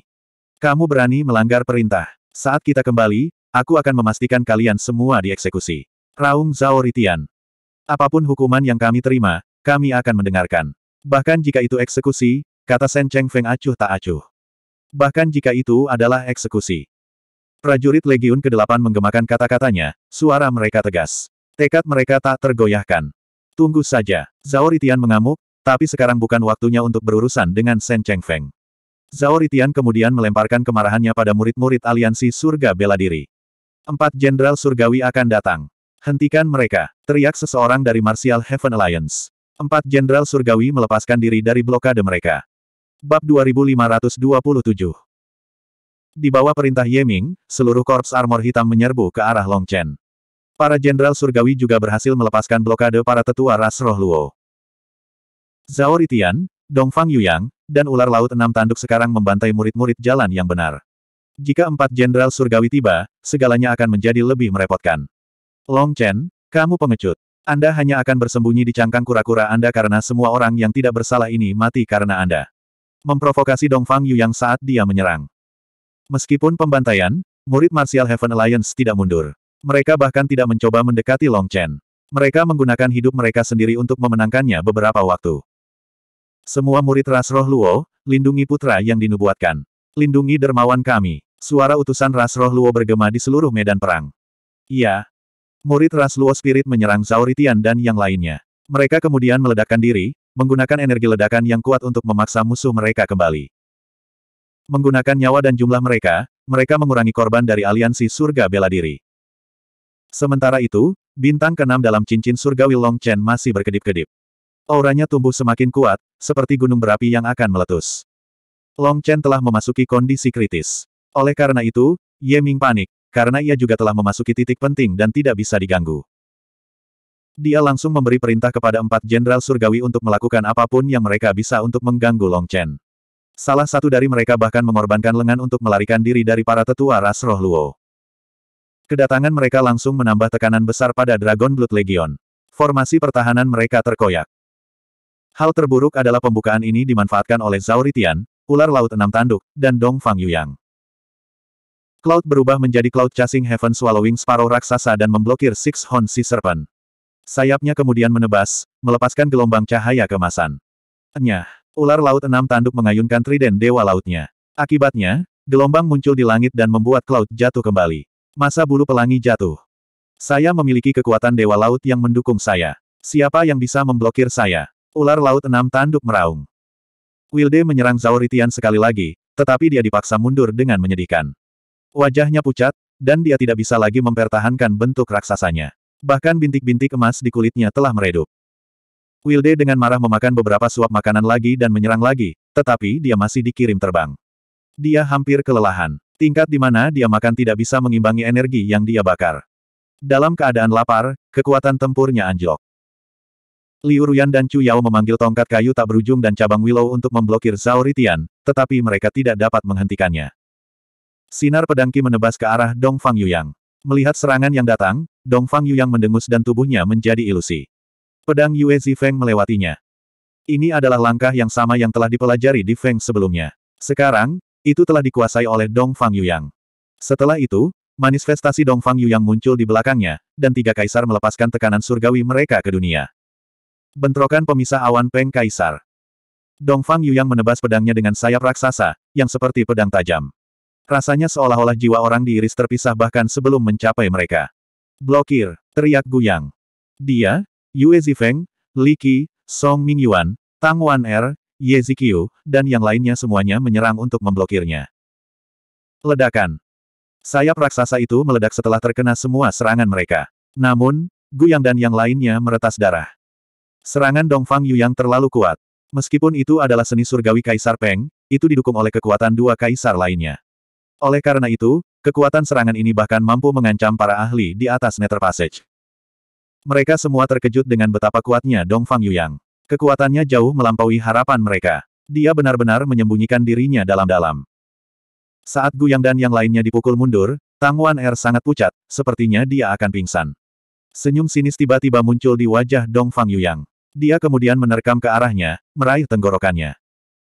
Kamu berani melanggar perintah. Saat kita kembali, aku akan memastikan kalian semua dieksekusi. Raung Zhao Ritian. Apapun hukuman yang kami terima, kami akan mendengarkan. Bahkan jika itu eksekusi, kata Sen Cheng Feng acuh tak acuh. Bahkan jika itu adalah eksekusi. Prajurit Legiun ke-8 menggemakan kata-katanya, suara mereka tegas. Tekad mereka tak tergoyahkan. Tunggu saja. Zhao Ritian mengamuk, tapi sekarang bukan waktunya untuk berurusan dengan Sen Cheng Feng. Zaoritian kemudian melemparkan kemarahannya pada murid-murid aliansi surga bela diri. Empat jenderal surgawi akan datang. Hentikan mereka, teriak seseorang dari Martial Heaven Alliance. Empat jenderal surgawi melepaskan diri dari blokade mereka. Bab 2527 Di bawah perintah Ye Ming, seluruh korps armor hitam menyerbu ke arah Long Chen. Para jenderal surgawi juga berhasil melepaskan blokade para tetua ras roh Luo. Zaoritian, Ritian, Dongfang Yuyang, dan ular laut enam tanduk sekarang membantai murid-murid jalan yang benar. Jika empat jenderal surgawi tiba, segalanya akan menjadi lebih merepotkan. Long Chen, kamu pengecut. Anda hanya akan bersembunyi di cangkang kura-kura Anda karena semua orang yang tidak bersalah ini mati karena Anda. Memprovokasi Dongfang Yu yang saat dia menyerang. Meskipun pembantaian, murid Martial Heaven Alliance tidak mundur. Mereka bahkan tidak mencoba mendekati Long Chen. Mereka menggunakan hidup mereka sendiri untuk memenangkannya beberapa waktu. Semua murid ras roh Luo, lindungi putra yang dinubuatkan. Lindungi dermawan kami. Suara utusan ras roh Luo bergema di seluruh medan perang. Iya. Murid ras Luo Spirit menyerang Zauritian dan yang lainnya. Mereka kemudian meledakkan diri, menggunakan energi ledakan yang kuat untuk memaksa musuh mereka kembali. Menggunakan nyawa dan jumlah mereka, mereka mengurangi korban dari aliansi surga bela diri. Sementara itu, bintang keenam dalam cincin Surga Wilong Chen masih berkedip-kedip. Auranya tumbuh semakin kuat, seperti gunung berapi yang akan meletus. Long Chen telah memasuki kondisi kritis. Oleh karena itu, Ye Ming panik, karena ia juga telah memasuki titik penting dan tidak bisa diganggu. Dia langsung memberi perintah kepada empat jenderal surgawi untuk melakukan apapun yang mereka bisa untuk mengganggu Long Chen. Salah satu dari mereka bahkan mengorbankan lengan untuk melarikan diri dari para tetua ras roh Luo. Kedatangan mereka langsung menambah tekanan besar pada Dragon Blood Legion. Formasi pertahanan mereka terkoyak. Hal terburuk adalah pembukaan ini dimanfaatkan oleh Zhao Ritian, ular laut enam tanduk, dan Dong Fang Yuyang. Cloud berubah menjadi Cloud Chasing Heaven Swallowing Sparrow raksasa dan memblokir Six Horn Sea Serpent. Sayapnya kemudian menebas, melepaskan gelombang cahaya kemasan. Enyah, ular laut enam tanduk mengayunkan Trident dewa lautnya. Akibatnya, gelombang muncul di langit dan membuat Cloud jatuh kembali. Masa bulu pelangi jatuh. Saya memiliki kekuatan dewa laut yang mendukung saya. Siapa yang bisa memblokir saya? Ular laut enam tanduk meraung. Wilde menyerang Zauritian sekali lagi, tetapi dia dipaksa mundur dengan menyedihkan. Wajahnya pucat, dan dia tidak bisa lagi mempertahankan bentuk raksasanya. Bahkan bintik-bintik emas di kulitnya telah meredup. Wilde dengan marah memakan beberapa suap makanan lagi dan menyerang lagi, tetapi dia masih dikirim terbang. Dia hampir kelelahan. Tingkat di mana dia makan tidak bisa mengimbangi energi yang dia bakar. Dalam keadaan lapar, kekuatan tempurnya anjlok. Liu Ruyan dan Chu Yao memanggil tongkat kayu tak berujung dan cabang Willow untuk memblokir Zhao Ritian, tetapi mereka tidak dapat menghentikannya. Sinar pedangki menebas ke arah Dong Fang Yuyang. Melihat serangan yang datang, Dong Fang Yuyang mendengus dan tubuhnya menjadi ilusi. Pedang Yue Zifeng melewatinya. Ini adalah langkah yang sama yang telah dipelajari di Feng sebelumnya. Sekarang, itu telah dikuasai oleh Dong Fang Yuyang. Setelah itu, manifestasi Dong Fang Yuyang muncul di belakangnya, dan tiga kaisar melepaskan tekanan surgawi mereka ke dunia. Bentrokan pemisah awan Peng Kaisar. Dongfang yang menebas pedangnya dengan sayap raksasa, yang seperti pedang tajam. Rasanya seolah-olah jiwa orang diiris terpisah bahkan sebelum mencapai mereka. Blokir, teriak Guyang. Dia, Yue Zifeng, Li Qi, Song Mingyuan, Tang Wan Er, Ye Ziqiu dan yang lainnya semuanya menyerang untuk memblokirnya. Ledakan. Sayap raksasa itu meledak setelah terkena semua serangan mereka. Namun, Guyang dan yang lainnya meretas darah. Serangan Dongfang Yuyang terlalu kuat. Meskipun itu adalah seni surgawi Kaisar Peng, itu didukung oleh kekuatan dua kaisar lainnya. Oleh karena itu, kekuatan serangan ini bahkan mampu mengancam para ahli di atas Nether Passage. Mereka semua terkejut dengan betapa kuatnya Dongfang Yuyang. Kekuatannya jauh melampaui harapan mereka. Dia benar-benar menyembunyikan dirinya dalam-dalam. Saat Guyang dan yang lainnya dipukul mundur, Tang Wan Er sangat pucat, sepertinya dia akan pingsan. Senyum sinis tiba-tiba muncul di wajah Dong Fang Yuyang. Dia kemudian menerkam ke arahnya, meraih tenggorokannya.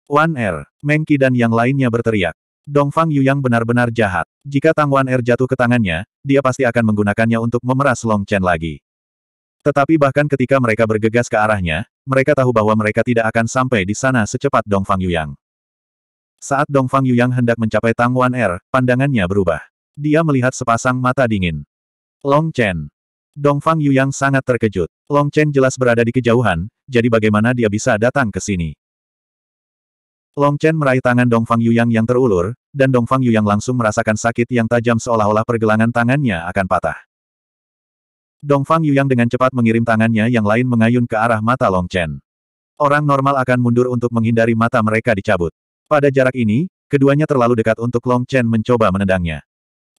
Wan Er, Mengki dan yang lainnya berteriak. Dong Fang Yuyang benar-benar jahat. Jika Tang Wan Er jatuh ke tangannya, dia pasti akan menggunakannya untuk memeras Long Chen lagi. Tetapi bahkan ketika mereka bergegas ke arahnya, mereka tahu bahwa mereka tidak akan sampai di sana secepat Dong Fang Yuyang. Saat Dong Fang Yuyang hendak mencapai Tang Wan Er, pandangannya berubah. Dia melihat sepasang mata dingin. Long Chen, Dong Fang Yang sangat terkejut. Long Chen jelas berada di kejauhan, jadi bagaimana dia bisa datang ke sini? Long Chen meraih tangan Dong Fang Yuyang yang terulur, dan Dong Fang Yang langsung merasakan sakit yang tajam seolah-olah pergelangan tangannya akan patah. Dong Fang Yang dengan cepat mengirim tangannya yang lain mengayun ke arah mata Long Chen. Orang normal akan mundur untuk menghindari mata mereka dicabut. Pada jarak ini, keduanya terlalu dekat untuk Long Chen mencoba menendangnya.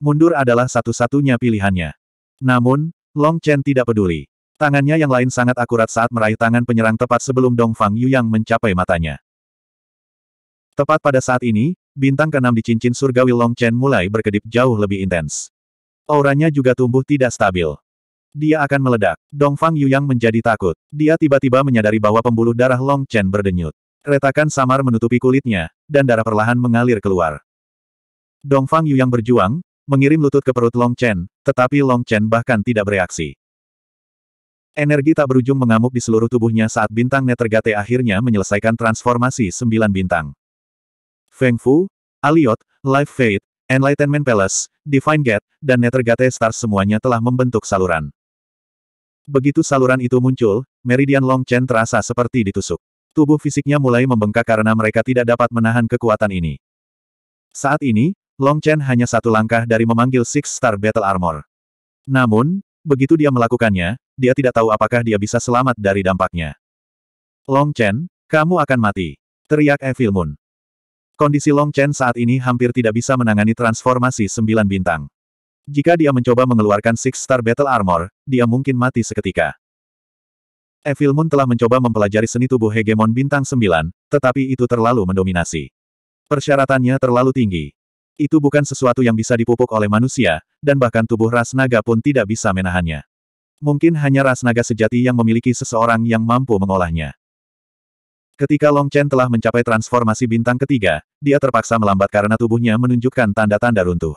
Mundur adalah satu-satunya pilihannya. Namun, Long Chen tidak peduli. Tangannya yang lain sangat akurat saat meraih tangan penyerang tepat sebelum Dong Fang Yu yang mencapai matanya. Tepat pada saat ini, bintang keenam di cincin surgawi Long Chen mulai berkedip jauh lebih intens. Auranya juga tumbuh tidak stabil. Dia akan meledak. Dong Fang Yu yang menjadi takut. Dia tiba-tiba menyadari bahwa pembuluh darah Long Chen berdenyut. Retakan samar menutupi kulitnya, dan darah perlahan mengalir keluar. Dong Fang Yu yang berjuang, mengirim lutut ke perut Long Chen, tetapi Long Chen bahkan tidak bereaksi. Energi tak berujung mengamuk di seluruh tubuhnya saat bintang Netergate akhirnya menyelesaikan transformasi sembilan bintang. Feng Fu, Aliot, Life Fate, Enlightenment Palace, Divine Gate, dan Netergate Stars semuanya telah membentuk saluran. Begitu saluran itu muncul, Meridian Long Chen terasa seperti ditusuk. Tubuh fisiknya mulai membengkak karena mereka tidak dapat menahan kekuatan ini. Saat ini, Long Chen hanya satu langkah dari memanggil Six Star Battle Armor. Namun, begitu dia melakukannya, dia tidak tahu apakah dia bisa selamat dari dampaknya. Long Chen, kamu akan mati. Teriak Evil Moon. Kondisi Long Chen saat ini hampir tidak bisa menangani transformasi sembilan bintang. Jika dia mencoba mengeluarkan Six Star Battle Armor, dia mungkin mati seketika. Evil Moon telah mencoba mempelajari seni tubuh hegemon bintang Sembilan, tetapi itu terlalu mendominasi. Persyaratannya terlalu tinggi. Itu bukan sesuatu yang bisa dipupuk oleh manusia, dan bahkan tubuh ras naga pun tidak bisa menahannya. Mungkin hanya ras naga sejati yang memiliki seseorang yang mampu mengolahnya. Ketika Long Chen telah mencapai transformasi bintang ketiga, dia terpaksa melambat karena tubuhnya menunjukkan tanda-tanda runtuh.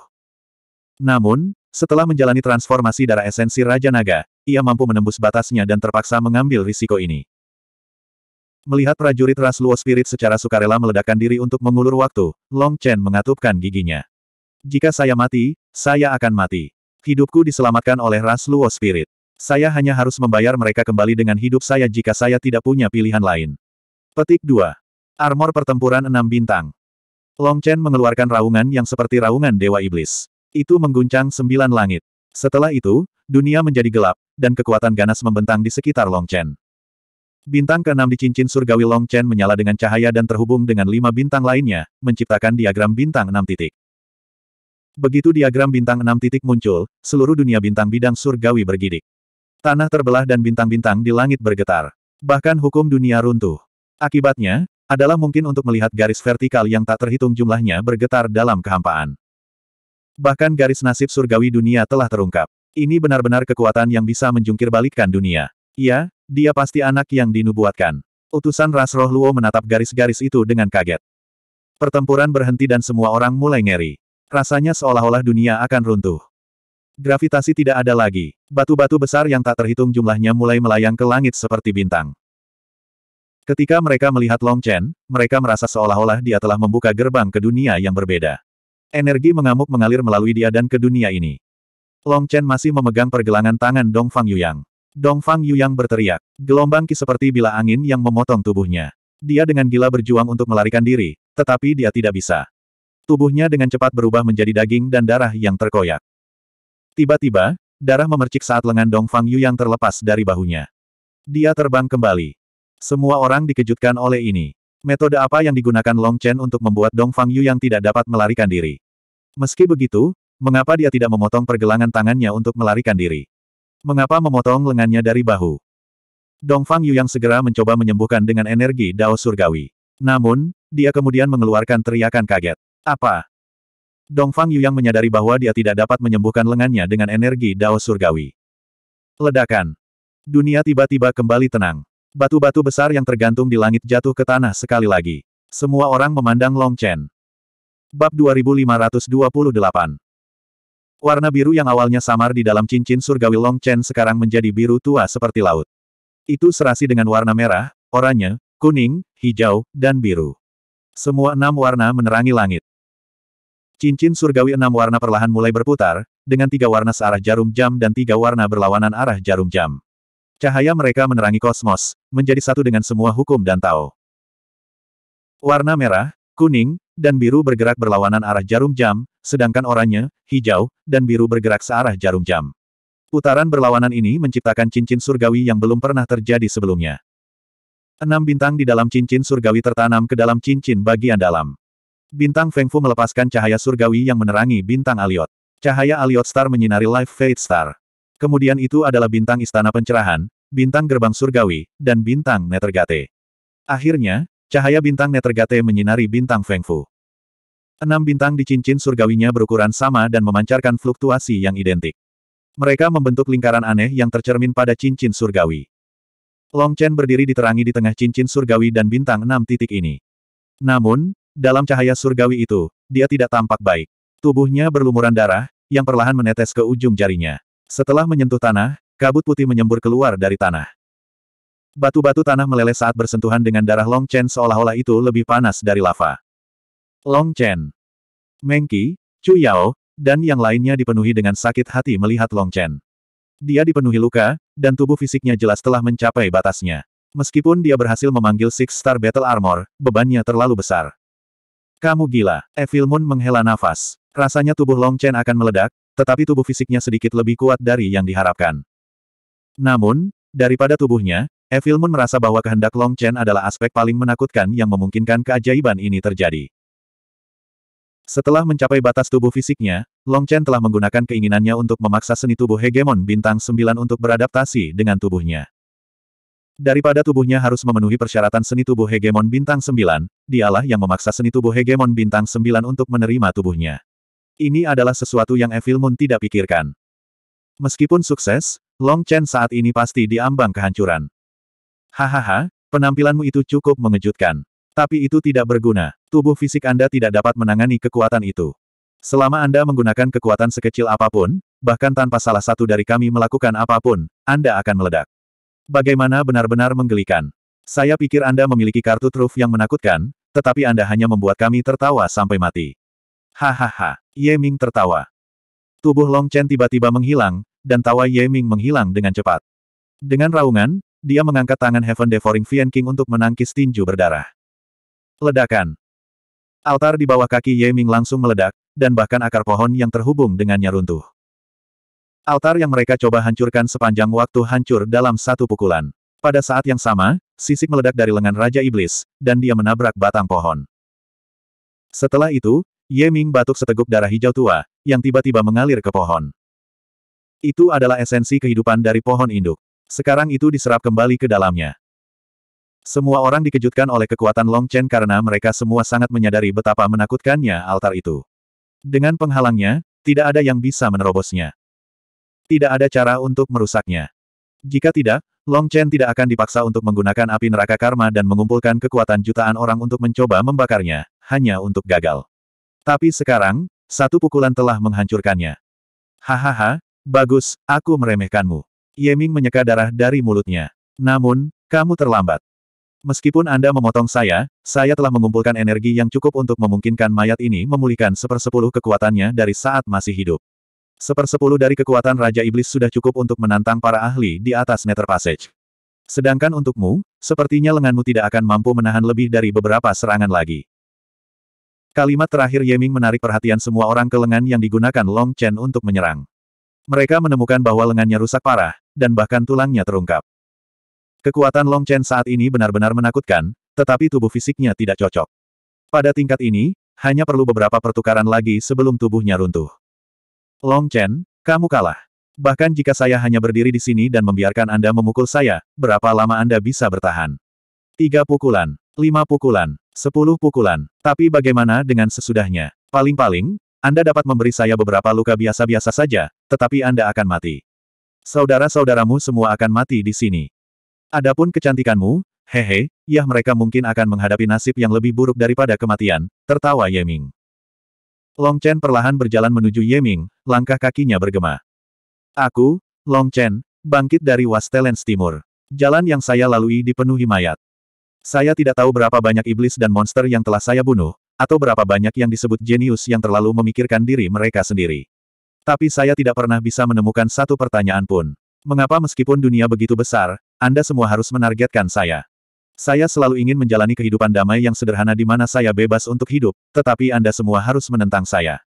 Namun, setelah menjalani transformasi darah esensi Raja Naga, ia mampu menembus batasnya dan terpaksa mengambil risiko ini. Melihat prajurit ras Luo Spirit secara sukarela meledakkan diri untuk mengulur waktu, Long Chen mengatupkan giginya. Jika saya mati, saya akan mati. Hidupku diselamatkan oleh ras Luo Spirit. Saya hanya harus membayar mereka kembali dengan hidup saya jika saya tidak punya pilihan lain. Petik 2. Armor pertempuran enam bintang. Long Chen mengeluarkan raungan yang seperti raungan Dewa Iblis. Itu mengguncang sembilan langit. Setelah itu, dunia menjadi gelap, dan kekuatan ganas membentang di sekitar Long Chen. Bintang keenam di cincin surgawi Long Chen menyala dengan cahaya dan terhubung dengan lima bintang lainnya, menciptakan diagram bintang enam titik. Begitu diagram bintang enam titik muncul, seluruh dunia bintang bidang surgawi bergidik. Tanah terbelah dan bintang-bintang di langit bergetar. Bahkan hukum dunia runtuh. Akibatnya, adalah mungkin untuk melihat garis vertikal yang tak terhitung jumlahnya bergetar dalam kehampaan. Bahkan garis nasib surgawi dunia telah terungkap. Ini benar-benar kekuatan yang bisa menjungkirbalikkan dunia. Iya, dia pasti anak yang dinubuatkan. Utusan ras roh Luo menatap garis-garis itu dengan kaget. Pertempuran berhenti dan semua orang mulai ngeri. Rasanya seolah-olah dunia akan runtuh. Gravitasi tidak ada lagi. Batu-batu besar yang tak terhitung jumlahnya mulai melayang ke langit seperti bintang. Ketika mereka melihat Long Chen, mereka merasa seolah-olah dia telah membuka gerbang ke dunia yang berbeda. Energi mengamuk mengalir melalui dia dan ke dunia ini. Long Chen masih memegang pergelangan tangan Dong Fang Yuyang. Dongfang Fang yang berteriak. Gelombang ki seperti bila angin yang memotong tubuhnya. Dia dengan gila berjuang untuk melarikan diri, tetapi dia tidak bisa. Tubuhnya dengan cepat berubah menjadi daging dan darah yang terkoyak. Tiba-tiba, darah memercik saat lengan Dongfang Fang yang terlepas dari bahunya. Dia terbang kembali. Semua orang dikejutkan oleh ini. Metode apa yang digunakan Long Chen untuk membuat Dongfang Fang Yu yang tidak dapat melarikan diri? Meski begitu, mengapa dia tidak memotong pergelangan tangannya untuk melarikan diri? Mengapa memotong lengannya dari bahu? Dongfang yang segera mencoba menyembuhkan dengan energi Dao Surgawi. Namun, dia kemudian mengeluarkan teriakan kaget. Apa? Dongfang yang menyadari bahwa dia tidak dapat menyembuhkan lengannya dengan energi Dao Surgawi. Ledakan. Dunia tiba-tiba kembali tenang. Batu-batu besar yang tergantung di langit jatuh ke tanah sekali lagi. Semua orang memandang Long Chen. Bab 2528 Warna biru yang awalnya samar di dalam cincin surgawi Long Chen sekarang menjadi biru tua seperti laut. Itu serasi dengan warna merah, oranye, kuning, hijau, dan biru. Semua enam warna menerangi langit. Cincin surgawi enam warna perlahan mulai berputar, dengan tiga warna searah jarum jam dan tiga warna berlawanan arah jarum jam. Cahaya mereka menerangi kosmos, menjadi satu dengan semua hukum dan Tao. Warna merah, kuning, dan biru bergerak berlawanan arah jarum jam, sedangkan oranye, hijau, dan biru bergerak searah jarum jam. Putaran berlawanan ini menciptakan cincin surgawi yang belum pernah terjadi sebelumnya. Enam bintang di dalam cincin surgawi tertanam ke dalam cincin bagian dalam. Bintang Fengfu melepaskan cahaya surgawi yang menerangi bintang Aliot. Cahaya Aliot Star menyinari Life Fate Star. Kemudian itu adalah bintang Istana Pencerahan, bintang Gerbang Surgawi, dan bintang Netergate. Akhirnya, Cahaya bintang Netergate menyinari bintang Fengfu. Enam bintang di cincin surgawinya berukuran sama dan memancarkan fluktuasi yang identik. Mereka membentuk lingkaran aneh yang tercermin pada cincin surgawi. Long Chen berdiri diterangi di tengah cincin surgawi dan bintang enam titik ini. Namun, dalam cahaya surgawi itu, dia tidak tampak baik. Tubuhnya berlumuran darah, yang perlahan menetes ke ujung jarinya. Setelah menyentuh tanah, kabut putih menyembur keluar dari tanah. Batu-batu tanah meleleh saat bersentuhan dengan darah Long Chen seolah-olah itu lebih panas dari lava. Long Chen, Mengki, Chu Yao, dan yang lainnya dipenuhi dengan sakit hati melihat Long Chen. Dia dipenuhi luka, dan tubuh fisiknya jelas telah mencapai batasnya. Meskipun dia berhasil memanggil Six Star Battle Armor, bebannya terlalu besar. Kamu gila, Evil Moon menghela nafas. Rasanya tubuh Long Chen akan meledak, tetapi tubuh fisiknya sedikit lebih kuat dari yang diharapkan. Namun, daripada tubuhnya, Evil Moon merasa bahwa kehendak Long Chen adalah aspek paling menakutkan yang memungkinkan keajaiban ini terjadi. Setelah mencapai batas tubuh fisiknya, Long Chen telah menggunakan keinginannya untuk memaksa seni tubuh hegemon bintang 9 untuk beradaptasi dengan tubuhnya. Daripada tubuhnya harus memenuhi persyaratan seni tubuh hegemon bintang 9, dialah yang memaksa seni tubuh hegemon bintang 9 untuk menerima tubuhnya. Ini adalah sesuatu yang Evil Moon tidak pikirkan. Meskipun sukses, Long Chen saat ini pasti diambang kehancuran. Hahaha, penampilanmu itu cukup mengejutkan. Tapi itu tidak berguna. Tubuh fisik Anda tidak dapat menangani kekuatan itu. Selama Anda menggunakan kekuatan sekecil apapun, bahkan tanpa salah satu dari kami melakukan apapun, Anda akan meledak. Bagaimana benar-benar menggelikan. Saya pikir Anda memiliki kartu truf yang menakutkan, tetapi Anda hanya membuat kami tertawa sampai mati. Hahaha, Ye Ming tertawa. Tubuh Long Chen tiba-tiba menghilang, dan tawa Ye Ming menghilang dengan cepat. Dengan raungan, dia mengangkat tangan Heaven Devouring Fiend King untuk menangkis tinju berdarah. Ledakan. Altar di bawah kaki Ye Ming langsung meledak, dan bahkan akar pohon yang terhubung dengannya runtuh. Altar yang mereka coba hancurkan sepanjang waktu hancur dalam satu pukulan. Pada saat yang sama, sisik meledak dari lengan Raja Iblis, dan dia menabrak batang pohon. Setelah itu, Ye Ming batuk seteguk darah hijau tua, yang tiba-tiba mengalir ke pohon. Itu adalah esensi kehidupan dari pohon induk. Sekarang itu diserap kembali ke dalamnya. Semua orang dikejutkan oleh kekuatan Long Chen karena mereka semua sangat menyadari betapa menakutkannya altar itu. Dengan penghalangnya, tidak ada yang bisa menerobosnya. Tidak ada cara untuk merusaknya. Jika tidak, Long Chen tidak akan dipaksa untuk menggunakan api neraka karma dan mengumpulkan kekuatan jutaan orang untuk mencoba membakarnya, hanya untuk gagal. Tapi sekarang, satu pukulan telah menghancurkannya. Hahaha, bagus, aku meremehkanmu. Yeming menyeka darah dari mulutnya. Namun, kamu terlambat. Meskipun Anda memotong saya, saya telah mengumpulkan energi yang cukup untuk memungkinkan mayat ini memulihkan sepersepuluh kekuatannya dari saat masih hidup. Sepersepuluh dari kekuatan Raja Iblis sudah cukup untuk menantang para ahli di atas Nether Passage. Sedangkan untukmu, sepertinya lenganmu tidak akan mampu menahan lebih dari beberapa serangan lagi. Kalimat terakhir Yeming menarik perhatian semua orang ke lengan yang digunakan Long Chen untuk menyerang. Mereka menemukan bahwa lengannya rusak parah, dan bahkan tulangnya terungkap. Kekuatan Long Chen saat ini benar-benar menakutkan, tetapi tubuh fisiknya tidak cocok. Pada tingkat ini, hanya perlu beberapa pertukaran lagi sebelum tubuhnya runtuh. Long Chen, kamu kalah. Bahkan jika saya hanya berdiri di sini dan membiarkan Anda memukul saya, berapa lama Anda bisa bertahan? Tiga pukulan, lima pukulan, sepuluh pukulan. Tapi bagaimana dengan sesudahnya? Paling-paling, Anda dapat memberi saya beberapa luka biasa-biasa saja, tetapi Anda akan mati. Saudara-saudaramu semua akan mati di sini. Adapun kecantikanmu, hehe, yah mereka mungkin akan menghadapi nasib yang lebih buruk daripada kematian, tertawa Yeming. Long Chen perlahan berjalan menuju Yeming, langkah kakinya bergema. Aku, Long Chen, bangkit dari Wastelens Timur. Jalan yang saya lalui dipenuhi mayat. Saya tidak tahu berapa banyak iblis dan monster yang telah saya bunuh, atau berapa banyak yang disebut jenius yang terlalu memikirkan diri mereka sendiri. Tapi saya tidak pernah bisa menemukan satu pertanyaan pun. Mengapa meskipun dunia begitu besar, Anda semua harus menargetkan saya? Saya selalu ingin menjalani kehidupan damai yang sederhana di mana saya bebas untuk hidup, tetapi Anda semua harus menentang saya.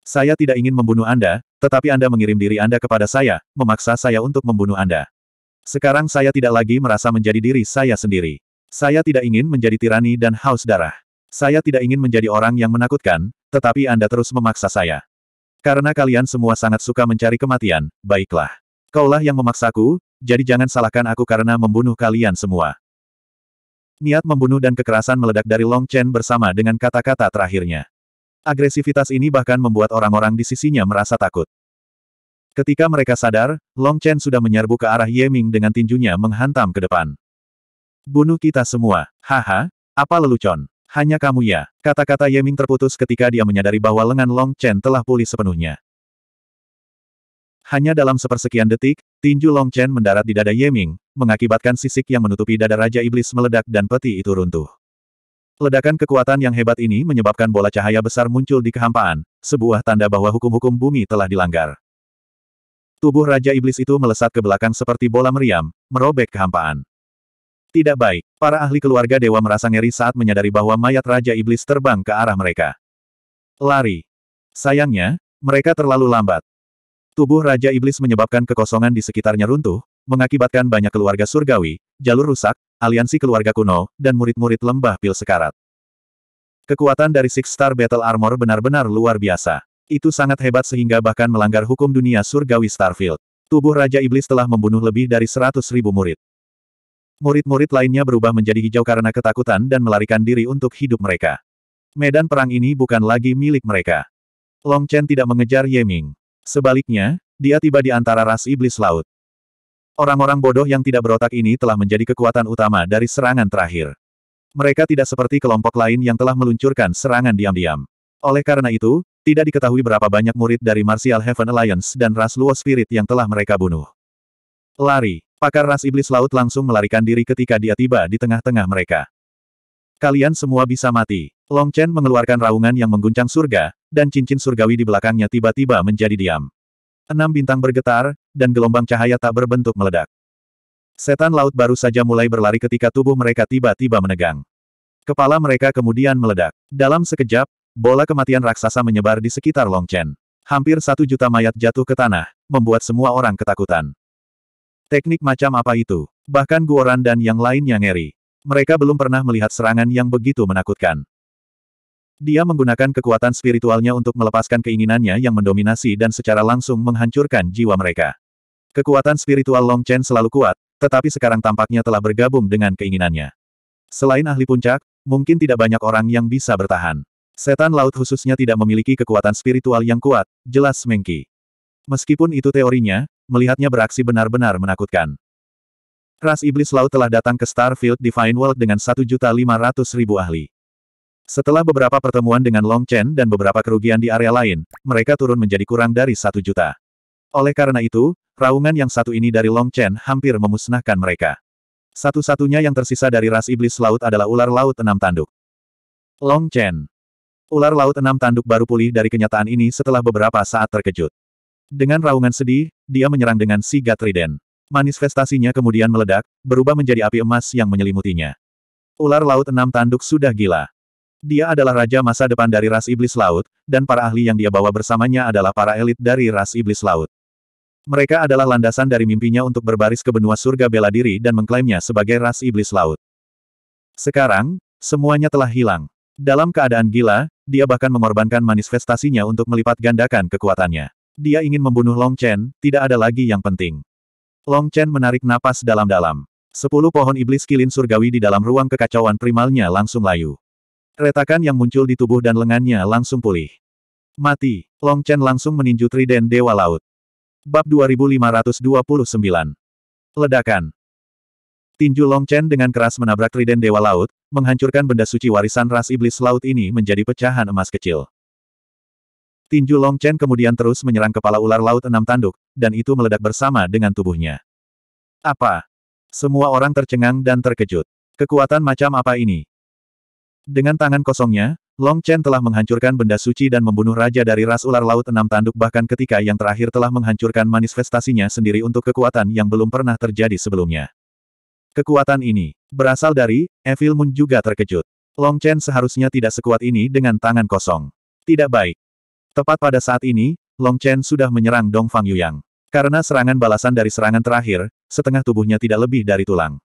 Saya tidak ingin membunuh Anda, tetapi Anda mengirim diri Anda kepada saya, memaksa saya untuk membunuh Anda. Sekarang saya tidak lagi merasa menjadi diri saya sendiri. Saya tidak ingin menjadi tirani dan haus darah. Saya tidak ingin menjadi orang yang menakutkan, tetapi Anda terus memaksa saya. Karena kalian semua sangat suka mencari kematian, baiklah. Kaulah yang memaksaku, jadi jangan salahkan aku karena membunuh kalian semua. Niat membunuh dan kekerasan meledak dari Long Chen bersama dengan kata-kata terakhirnya. Agresivitas ini bahkan membuat orang-orang di sisinya merasa takut. Ketika mereka sadar, Long Chen sudah menyerbu ke arah Ye Ming dengan tinjunya menghantam ke depan. Bunuh kita semua, haha, apa lelucon. Hanya kamu ya. Kata-kata Yeming terputus ketika dia menyadari bahwa lengan Long Chen telah pulih sepenuhnya. Hanya dalam sepersekian detik, tinju Long Chen mendarat di dada Yeming, mengakibatkan sisik yang menutupi dada Raja Iblis meledak dan peti itu runtuh. Ledakan kekuatan yang hebat ini menyebabkan bola cahaya besar muncul di kehampaan, sebuah tanda bahwa hukum-hukum bumi telah dilanggar. Tubuh Raja Iblis itu melesat ke belakang seperti bola meriam, merobek kehampaan. Tidak baik. Para ahli keluarga dewa merasa ngeri saat menyadari bahwa mayat Raja Iblis terbang ke arah mereka. Lari. Sayangnya, mereka terlalu lambat. Tubuh Raja Iblis menyebabkan kekosongan di sekitarnya runtuh, mengakibatkan banyak keluarga surgawi, jalur rusak, aliansi keluarga kuno, dan murid-murid lembah pil sekarat. Kekuatan dari Six Star Battle Armor benar-benar luar biasa. Itu sangat hebat sehingga bahkan melanggar hukum dunia surgawi Starfield. Tubuh Raja Iblis telah membunuh lebih dari seratus murid. Murid-murid lainnya berubah menjadi hijau karena ketakutan dan melarikan diri untuk hidup mereka. Medan perang ini bukan lagi milik mereka. Long Chen tidak mengejar Ye Ming. Sebaliknya, dia tiba di antara ras iblis laut. Orang-orang bodoh yang tidak berotak ini telah menjadi kekuatan utama dari serangan terakhir. Mereka tidak seperti kelompok lain yang telah meluncurkan serangan diam-diam. Oleh karena itu, tidak diketahui berapa banyak murid dari Martial Heaven Alliance dan ras Luo Spirit yang telah mereka bunuh. Lari. Pakar ras iblis laut langsung melarikan diri ketika dia tiba di tengah-tengah mereka. Kalian semua bisa mati. Long Chen mengeluarkan raungan yang mengguncang surga, dan cincin surgawi di belakangnya tiba-tiba menjadi diam. Enam bintang bergetar, dan gelombang cahaya tak berbentuk meledak. Setan laut baru saja mulai berlari ketika tubuh mereka tiba-tiba menegang. Kepala mereka kemudian meledak. Dalam sekejap, bola kematian raksasa menyebar di sekitar Long Chen. Hampir satu juta mayat jatuh ke tanah, membuat semua orang ketakutan. Teknik macam apa itu? Bahkan Guoran dan yang lainnya ngeri. Mereka belum pernah melihat serangan yang begitu menakutkan. Dia menggunakan kekuatan spiritualnya untuk melepaskan keinginannya yang mendominasi dan secara langsung menghancurkan jiwa mereka. Kekuatan spiritual Long Chen selalu kuat, tetapi sekarang tampaknya telah bergabung dengan keinginannya. Selain ahli puncak, mungkin tidak banyak orang yang bisa bertahan. Setan laut khususnya tidak memiliki kekuatan spiritual yang kuat, jelas Mengki. Meskipun itu teorinya, melihatnya beraksi benar-benar menakutkan. Ras Iblis Laut telah datang ke Starfield Divine World dengan 1.500.000 ahli. Setelah beberapa pertemuan dengan Long Chen dan beberapa kerugian di area lain, mereka turun menjadi kurang dari satu juta. Oleh karena itu, raungan yang satu ini dari Long Chen hampir memusnahkan mereka. Satu-satunya yang tersisa dari ras iblis laut adalah ular laut enam tanduk. Long Chen. Ular laut enam tanduk baru pulih dari kenyataan ini setelah beberapa saat terkejut. Dengan raungan sedih, dia menyerang dengan si Gatriden. Manifestasinya kemudian meledak, berubah menjadi api emas yang menyelimutinya. Ular laut enam tanduk sudah gila. Dia adalah raja masa depan dari ras iblis laut, dan para ahli yang dia bawa bersamanya adalah para elit dari ras iblis laut. Mereka adalah landasan dari mimpinya untuk berbaris ke benua surga bela diri dan mengklaimnya sebagai ras iblis laut. Sekarang, semuanya telah hilang. Dalam keadaan gila, dia bahkan mengorbankan manifestasinya untuk melipat gandakan kekuatannya. Dia ingin membunuh Long Chen, tidak ada lagi yang penting. Long Chen menarik napas dalam-dalam. Sepuluh pohon iblis kilin surgawi di dalam ruang kekacauan primalnya langsung layu. Retakan yang muncul di tubuh dan lengannya langsung pulih. Mati, Long Chen langsung meninju Triden Dewa Laut. Bab 2529 Ledakan Tinju Long Chen dengan keras menabrak Triden Dewa Laut, menghancurkan benda suci warisan ras iblis laut ini menjadi pecahan emas kecil. Tinju Long Chen kemudian terus menyerang kepala ular laut enam tanduk, dan itu meledak bersama dengan tubuhnya. Apa? Semua orang tercengang dan terkejut. Kekuatan macam apa ini? Dengan tangan kosongnya, Long Chen telah menghancurkan benda suci dan membunuh raja dari ras ular laut enam tanduk bahkan ketika yang terakhir telah menghancurkan manifestasinya sendiri untuk kekuatan yang belum pernah terjadi sebelumnya. Kekuatan ini berasal dari Evil Moon juga terkejut. Long Chen seharusnya tidak sekuat ini dengan tangan kosong. Tidak baik. Tepat pada saat ini, Long Chen sudah menyerang Dong Fang Yuyang. Karena serangan balasan dari serangan terakhir, setengah tubuhnya tidak lebih dari tulang.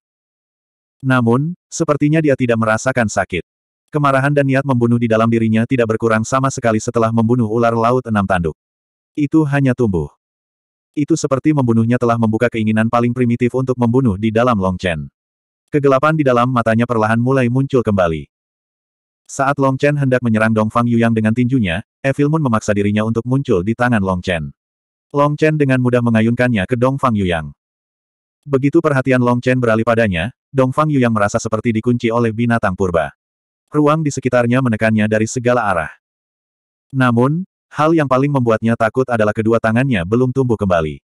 Namun, sepertinya dia tidak merasakan sakit. Kemarahan dan niat membunuh di dalam dirinya tidak berkurang sama sekali setelah membunuh ular laut enam tanduk. Itu hanya tumbuh. Itu seperti membunuhnya telah membuka keinginan paling primitif untuk membunuh di dalam Long Chen. Kegelapan di dalam matanya perlahan mulai muncul kembali. Saat Long Chen hendak menyerang Dong Fang Yuyang dengan tinjunya, Evil Moon memaksa dirinya untuk muncul di tangan Long Chen. Long Chen dengan mudah mengayunkannya ke Dong Fang Yuyang. Begitu perhatian Long Chen beralih padanya, Dong Fang Yuyang merasa seperti dikunci oleh binatang purba. Ruang di sekitarnya menekannya dari segala arah. Namun, hal yang paling membuatnya takut adalah kedua tangannya belum tumbuh kembali.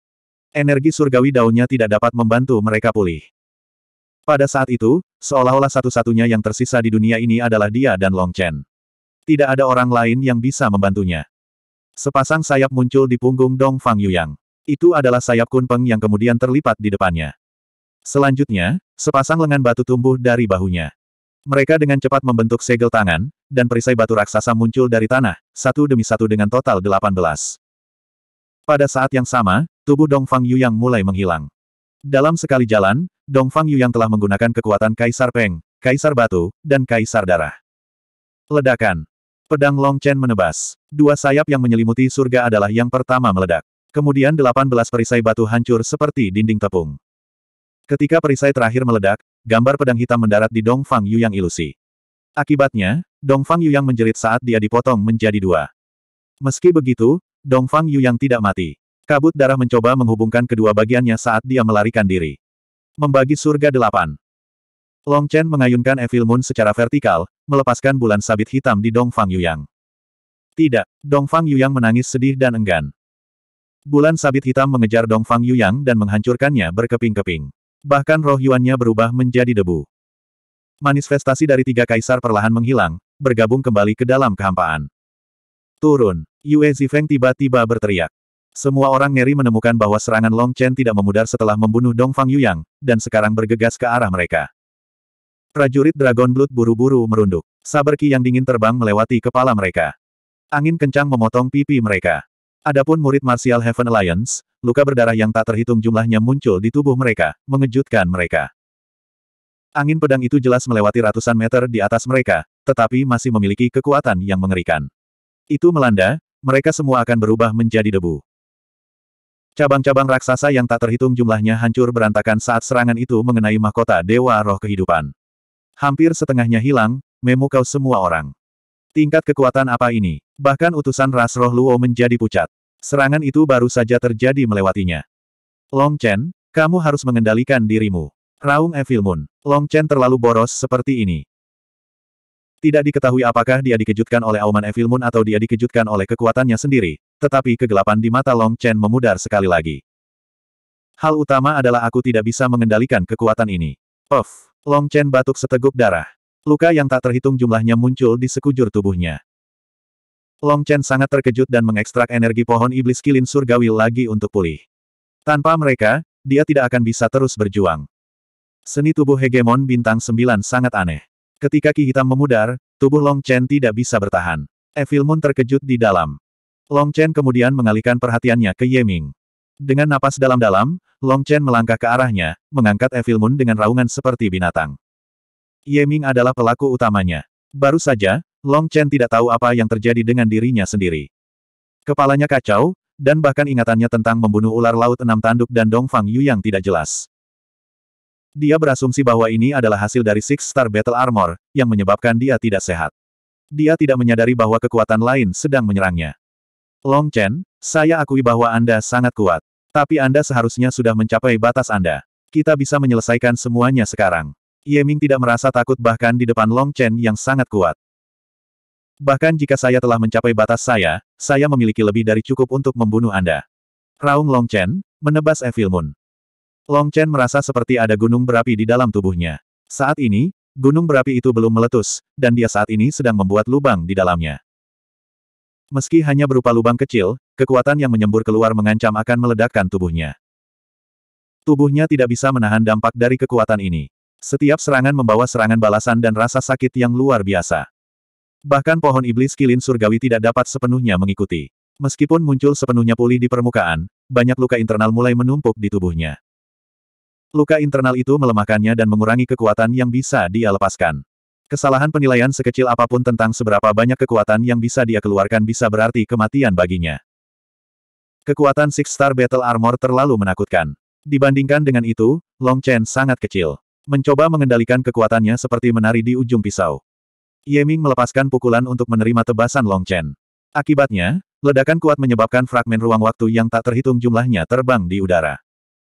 Energi surgawi daunnya tidak dapat membantu mereka pulih. Pada saat itu, seolah-olah satu-satunya yang tersisa di dunia ini adalah dia dan Long Chen. Tidak ada orang lain yang bisa membantunya. Sepasang sayap muncul di punggung Dong Fang Yuyang. Itu adalah sayap kunpeng yang kemudian terlipat di depannya. Selanjutnya, sepasang lengan batu tumbuh dari bahunya. Mereka dengan cepat membentuk segel tangan, dan perisai batu raksasa muncul dari tanah, satu demi satu dengan total delapan belas. Pada saat yang sama, tubuh Dong Fang Yu Yang mulai menghilang. Dalam sekali jalan, Dongfang Yu yang telah menggunakan kekuatan Kaisar Peng, Kaisar Batu, dan Kaisar Darah. Ledakan. Pedang Long Chen menebas. Dua sayap yang menyelimuti surga adalah yang pertama meledak. Kemudian delapan belas perisai batu hancur seperti dinding tepung. Ketika perisai terakhir meledak, gambar pedang hitam mendarat di Dongfang Yu yang ilusi. Akibatnya, Dongfang Yu yang menjerit saat dia dipotong menjadi dua. Meski begitu, Dongfang Yu yang tidak mati. Kabut darah mencoba menghubungkan kedua bagiannya saat dia melarikan diri. Membagi surga delapan. Long Chen mengayunkan Evil Moon secara vertikal, melepaskan bulan sabit hitam di Dongfang Fang Yuyang. Tidak, Dongfang Fang Yuyang menangis sedih dan enggan. Bulan sabit hitam mengejar Dongfang Fang Yuyang dan menghancurkannya berkeping-keping. Bahkan roh Yuannya berubah menjadi debu. Manifestasi dari tiga kaisar perlahan menghilang, bergabung kembali ke dalam kehampaan. Turun, Yue Zifeng tiba-tiba berteriak. Semua orang ngeri menemukan bahwa serangan Long Chen tidak memudar setelah membunuh Dongfang Fang Yuyang, dan sekarang bergegas ke arah mereka. Prajurit Dragon Blood buru-buru merunduk. Saber ki yang dingin terbang melewati kepala mereka. Angin kencang memotong pipi mereka. Adapun murid Martial Heaven Alliance, luka berdarah yang tak terhitung jumlahnya muncul di tubuh mereka, mengejutkan mereka. Angin pedang itu jelas melewati ratusan meter di atas mereka, tetapi masih memiliki kekuatan yang mengerikan. Itu melanda, mereka semua akan berubah menjadi debu. Cabang-cabang raksasa yang tak terhitung jumlahnya hancur berantakan saat serangan itu mengenai mahkota Dewa Roh Kehidupan. Hampir setengahnya hilang, memukau semua orang. Tingkat kekuatan apa ini? Bahkan utusan ras roh Luo menjadi pucat. Serangan itu baru saja terjadi melewatinya. Long Chen, kamu harus mengendalikan dirimu. Raung Evil Moon, Long Chen terlalu boros seperti ini. Tidak diketahui apakah dia dikejutkan oleh auman Evil Moon atau dia dikejutkan oleh kekuatannya sendiri, tetapi kegelapan di mata Long Chen memudar sekali lagi. Hal utama adalah aku tidak bisa mengendalikan kekuatan ini. Of, Long Chen batuk seteguk darah. Luka yang tak terhitung jumlahnya muncul di sekujur tubuhnya. Long Chen sangat terkejut dan mengekstrak energi pohon iblis kilin surgawi lagi untuk pulih. Tanpa mereka, dia tidak akan bisa terus berjuang. Seni tubuh hegemon bintang sembilan sangat aneh. Ketika ki hitam memudar, tubuh Long Chen tidak bisa bertahan. Evil Moon terkejut di dalam. Long Chen kemudian mengalihkan perhatiannya ke Ye Ming. Dengan napas dalam-dalam, Long Chen melangkah ke arahnya, mengangkat Evil Moon dengan raungan seperti binatang. Ye Ming adalah pelaku utamanya. Baru saja, Long Chen tidak tahu apa yang terjadi dengan dirinya sendiri. Kepalanya kacau, dan bahkan ingatannya tentang membunuh ular laut enam tanduk dan Dongfang Yu yang tidak jelas. Dia berasumsi bahwa ini adalah hasil dari Six Star Battle Armor, yang menyebabkan dia tidak sehat. Dia tidak menyadari bahwa kekuatan lain sedang menyerangnya. Long Chen, saya akui bahwa Anda sangat kuat. Tapi Anda seharusnya sudah mencapai batas Anda. Kita bisa menyelesaikan semuanya sekarang. Ye Ming tidak merasa takut bahkan di depan Long Chen yang sangat kuat. Bahkan jika saya telah mencapai batas saya, saya memiliki lebih dari cukup untuk membunuh Anda. Raung Long Chen, menebas Evil Moon. Long Chen merasa seperti ada gunung berapi di dalam tubuhnya. Saat ini, gunung berapi itu belum meletus, dan dia saat ini sedang membuat lubang di dalamnya. Meski hanya berupa lubang kecil, kekuatan yang menyembur keluar mengancam akan meledakkan tubuhnya. Tubuhnya tidak bisa menahan dampak dari kekuatan ini. Setiap serangan membawa serangan balasan dan rasa sakit yang luar biasa. Bahkan pohon iblis kilin surgawi tidak dapat sepenuhnya mengikuti. Meskipun muncul sepenuhnya pulih di permukaan, banyak luka internal mulai menumpuk di tubuhnya. Luka internal itu melemahkannya dan mengurangi kekuatan yang bisa dia lepaskan. Kesalahan penilaian sekecil apapun tentang seberapa banyak kekuatan yang bisa dia keluarkan bisa berarti kematian baginya. Kekuatan Six Star Battle Armor terlalu menakutkan. Dibandingkan dengan itu, Long Chen sangat kecil. Mencoba mengendalikan kekuatannya seperti menari di ujung pisau. Ye Ming melepaskan pukulan untuk menerima tebasan Long Chen. Akibatnya, ledakan kuat menyebabkan fragmen ruang waktu yang tak terhitung jumlahnya terbang di udara.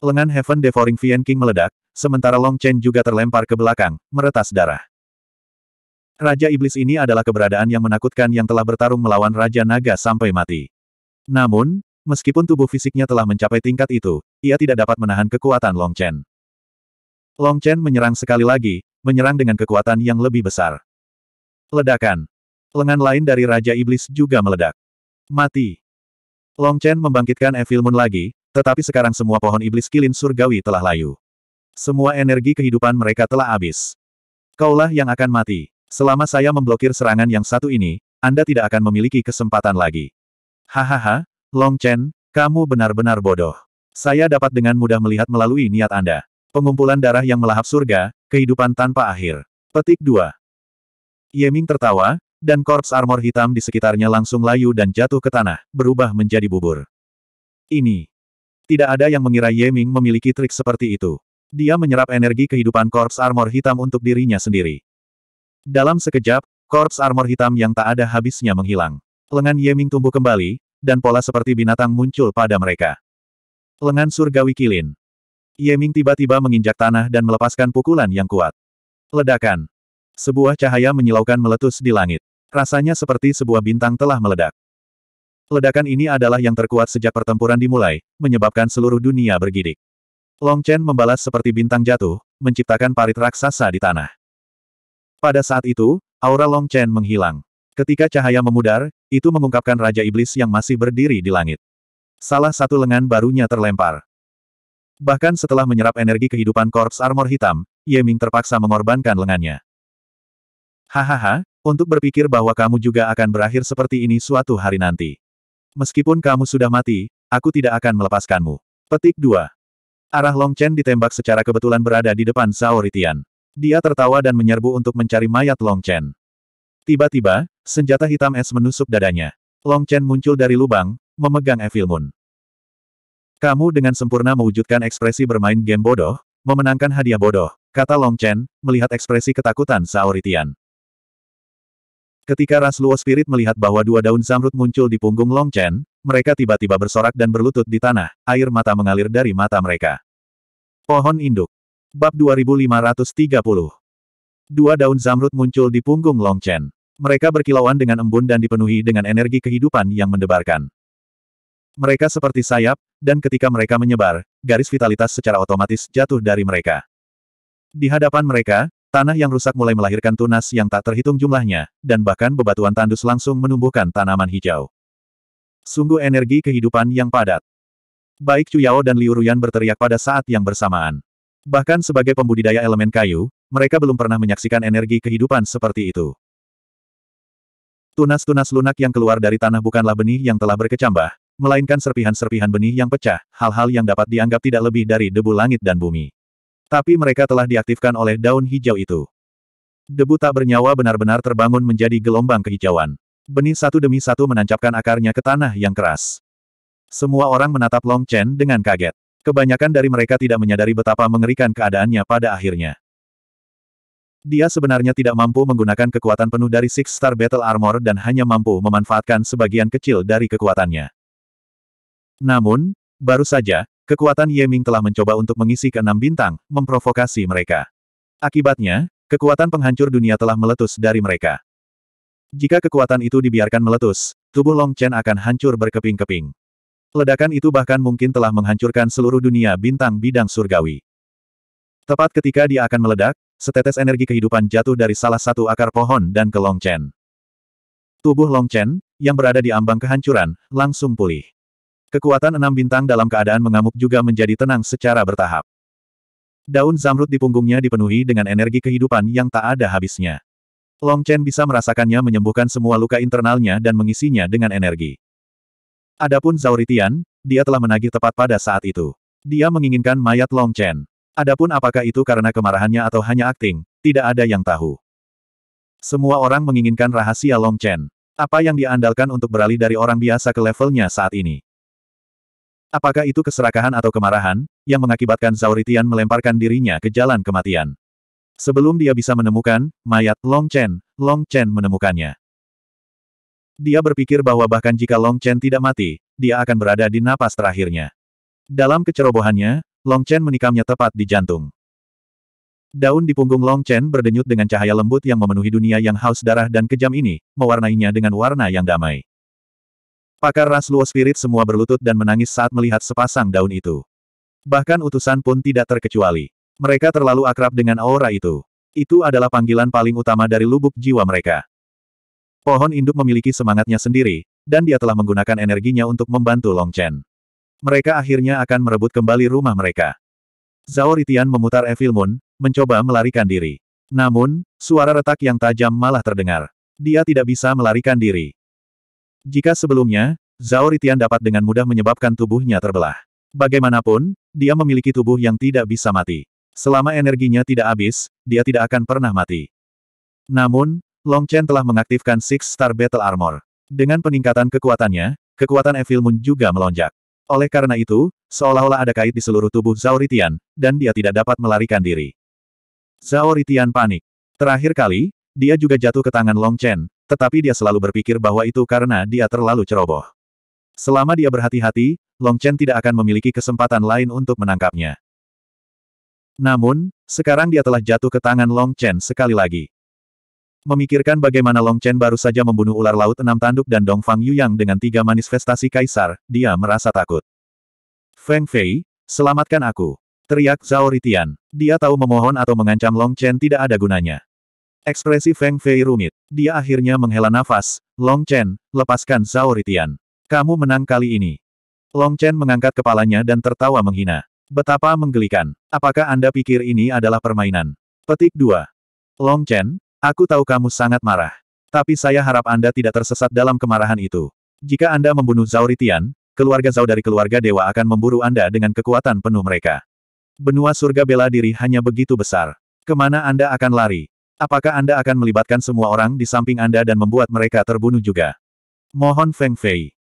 Lengan Heaven Devouring Fiend King meledak, sementara Long Chen juga terlempar ke belakang, meretas darah. Raja Iblis ini adalah keberadaan yang menakutkan yang telah bertarung melawan Raja Naga sampai mati. Namun, meskipun tubuh fisiknya telah mencapai tingkat itu, ia tidak dapat menahan kekuatan Long Chen. Long Chen menyerang sekali lagi, menyerang dengan kekuatan yang lebih besar. Ledakan. Lengan lain dari Raja Iblis juga meledak. Mati. Long Chen membangkitkan Evil Moon lagi, tetapi sekarang semua pohon iblis kilin surgawi telah layu. Semua energi kehidupan mereka telah habis. Kaulah yang akan mati. Selama saya memblokir serangan yang satu ini, Anda tidak akan memiliki kesempatan lagi. Hahaha, Long Chen, kamu benar-benar bodoh. Saya dapat dengan mudah melihat melalui niat Anda. Pengumpulan darah yang melahap surga, kehidupan tanpa akhir. Petik 2. Yeming tertawa, dan korps armor hitam di sekitarnya langsung layu dan jatuh ke tanah, berubah menjadi bubur. Ini. Tidak ada yang mengira Yeming memiliki trik seperti itu. Dia menyerap energi kehidupan korps armor hitam untuk dirinya sendiri. Dalam sekejap, korps armor hitam yang tak ada habisnya menghilang. Lengan Yeming tumbuh kembali, dan pola seperti binatang muncul pada mereka. Lengan surgawi kilin. Yeming tiba-tiba menginjak tanah dan melepaskan pukulan yang kuat. Ledakan. Sebuah cahaya menyilaukan meletus di langit. Rasanya seperti sebuah bintang telah meledak. Ledakan ini adalah yang terkuat sejak pertempuran dimulai, menyebabkan seluruh dunia bergidik. Long Chen membalas seperti bintang jatuh, menciptakan parit raksasa di tanah. Pada saat itu, aura Long Chen menghilang. Ketika cahaya memudar, itu mengungkapkan Raja Iblis yang masih berdiri di langit. Salah satu lengan barunya terlempar. Bahkan setelah menyerap energi kehidupan Korps Armor Hitam, Ye Ming terpaksa mengorbankan lengannya. Hahaha, untuk berpikir bahwa kamu juga akan berakhir seperti ini suatu hari nanti. Meskipun kamu sudah mati, aku tidak akan melepaskanmu. Petik 2. Arah Long Chen ditembak secara kebetulan berada di depan Zhao Ritian. Dia tertawa dan menyerbu untuk mencari mayat Long Chen. Tiba-tiba, senjata hitam es menusuk dadanya. Long Chen muncul dari lubang, memegang Evil Moon. Kamu dengan sempurna mewujudkan ekspresi bermain game bodoh, memenangkan hadiah bodoh, kata Long Chen, melihat ekspresi ketakutan Saoritian. Ketika Ras Luo Spirit melihat bahwa dua daun zamrud muncul di punggung Long Chen, mereka tiba-tiba bersorak dan berlutut di tanah, air mata mengalir dari mata mereka. Pohon induk, Bab 2530 Dua daun zamrud muncul di punggung Long Chen. Mereka berkilauan dengan embun dan dipenuhi dengan energi kehidupan yang mendebarkan. Mereka seperti sayap, dan ketika mereka menyebar, garis vitalitas secara otomatis jatuh dari mereka. Di hadapan mereka, tanah yang rusak mulai melahirkan tunas yang tak terhitung jumlahnya, dan bahkan bebatuan tandus langsung menumbuhkan tanaman hijau. Sungguh energi kehidupan yang padat. Baik Chu dan Liu Ruyan berteriak pada saat yang bersamaan. Bahkan sebagai pembudidaya elemen kayu, mereka belum pernah menyaksikan energi kehidupan seperti itu. Tunas-tunas lunak yang keluar dari tanah bukanlah benih yang telah berkecambah, melainkan serpihan-serpihan benih yang pecah, hal-hal yang dapat dianggap tidak lebih dari debu langit dan bumi. Tapi mereka telah diaktifkan oleh daun hijau itu. Debu tak bernyawa benar-benar terbangun menjadi gelombang kehijauan. Benih satu demi satu menancapkan akarnya ke tanah yang keras. Semua orang menatap Long Chen dengan kaget. Kebanyakan dari mereka tidak menyadari betapa mengerikan keadaannya pada akhirnya. Dia sebenarnya tidak mampu menggunakan kekuatan penuh dari Six Star Battle Armor dan hanya mampu memanfaatkan sebagian kecil dari kekuatannya. Namun, baru saja, kekuatan Yeming telah mencoba untuk mengisi keenam bintang, memprovokasi mereka. Akibatnya, kekuatan penghancur dunia telah meletus dari mereka. Jika kekuatan itu dibiarkan meletus, tubuh Long Chen akan hancur berkeping-keping. Ledakan itu bahkan mungkin telah menghancurkan seluruh dunia bintang bidang surgawi. Tepat ketika dia akan meledak, setetes energi kehidupan jatuh dari salah satu akar pohon dan ke Long Chen. Tubuh Long Chen, yang berada di ambang kehancuran, langsung pulih. Kekuatan enam bintang dalam keadaan mengamuk juga menjadi tenang secara bertahap. Daun zamrud di punggungnya dipenuhi dengan energi kehidupan yang tak ada habisnya. Long Chen bisa merasakannya menyembuhkan semua luka internalnya dan mengisinya dengan energi. Adapun Zauritian, dia telah menagih tepat pada saat itu. Dia menginginkan mayat Long Chen. Adapun apakah itu karena kemarahannya atau hanya akting, tidak ada yang tahu. Semua orang menginginkan rahasia Long Chen. Apa yang diandalkan untuk beralih dari orang biasa ke levelnya saat ini? Apakah itu keserakahan atau kemarahan, yang mengakibatkan Zauritian melemparkan dirinya ke jalan kematian? Sebelum dia bisa menemukan, mayat Long Chen, Long Chen menemukannya. Dia berpikir bahwa bahkan jika Long Chen tidak mati, dia akan berada di napas terakhirnya. Dalam kecerobohannya, Long Chen menikamnya tepat di jantung. Daun di punggung Long Chen berdenyut dengan cahaya lembut yang memenuhi dunia yang haus darah dan kejam ini, mewarnainya dengan warna yang damai. Pakar ras Luo Spirit semua berlutut dan menangis saat melihat sepasang daun itu. Bahkan utusan pun tidak terkecuali. Mereka terlalu akrab dengan aura itu. Itu adalah panggilan paling utama dari lubuk jiwa mereka. Pohon induk memiliki semangatnya sendiri, dan dia telah menggunakan energinya untuk membantu Long Chen. Mereka akhirnya akan merebut kembali rumah mereka. Zhao Ritian memutar Evil Moon, mencoba melarikan diri. Namun, suara retak yang tajam malah terdengar. Dia tidak bisa melarikan diri. Jika sebelumnya, Zhao Ritian dapat dengan mudah menyebabkan tubuhnya terbelah. Bagaimanapun, dia memiliki tubuh yang tidak bisa mati. Selama energinya tidak habis, dia tidak akan pernah mati. Namun, Long Chen telah mengaktifkan Six Star Battle Armor. Dengan peningkatan kekuatannya, kekuatan Evil Moon juga melonjak. Oleh karena itu, seolah-olah ada kait di seluruh tubuh Zhao Ritian, dan dia tidak dapat melarikan diri. Zhao Ritian panik. Terakhir kali, dia juga jatuh ke tangan Long Chen, tetapi dia selalu berpikir bahwa itu karena dia terlalu ceroboh. Selama dia berhati-hati, Long Chen tidak akan memiliki kesempatan lain untuk menangkapnya. Namun, sekarang dia telah jatuh ke tangan Long Chen sekali lagi. Memikirkan bagaimana Long Chen baru saja membunuh ular laut enam tanduk dan Dong Fang Yuyang dengan tiga manifestasi kaisar, dia merasa takut. Feng Fei, selamatkan aku. Teriak Zhao Ritian. Dia tahu memohon atau mengancam Long Chen tidak ada gunanya. Ekspresi Feng Fei rumit. Dia akhirnya menghela nafas. Long Chen, lepaskan Zhao Ritian. Kamu menang kali ini. Long Chen mengangkat kepalanya dan tertawa menghina. Betapa menggelikan. Apakah Anda pikir ini adalah permainan? Petik 2. Long Chen, Aku tahu kamu sangat marah. Tapi saya harap Anda tidak tersesat dalam kemarahan itu. Jika Anda membunuh Zauritian, keluarga Zau dari keluarga dewa akan memburu Anda dengan kekuatan penuh mereka. Benua surga bela diri hanya begitu besar. Kemana Anda akan lari? Apakah Anda akan melibatkan semua orang di samping Anda dan membuat mereka terbunuh juga? Mohon Feng Fei.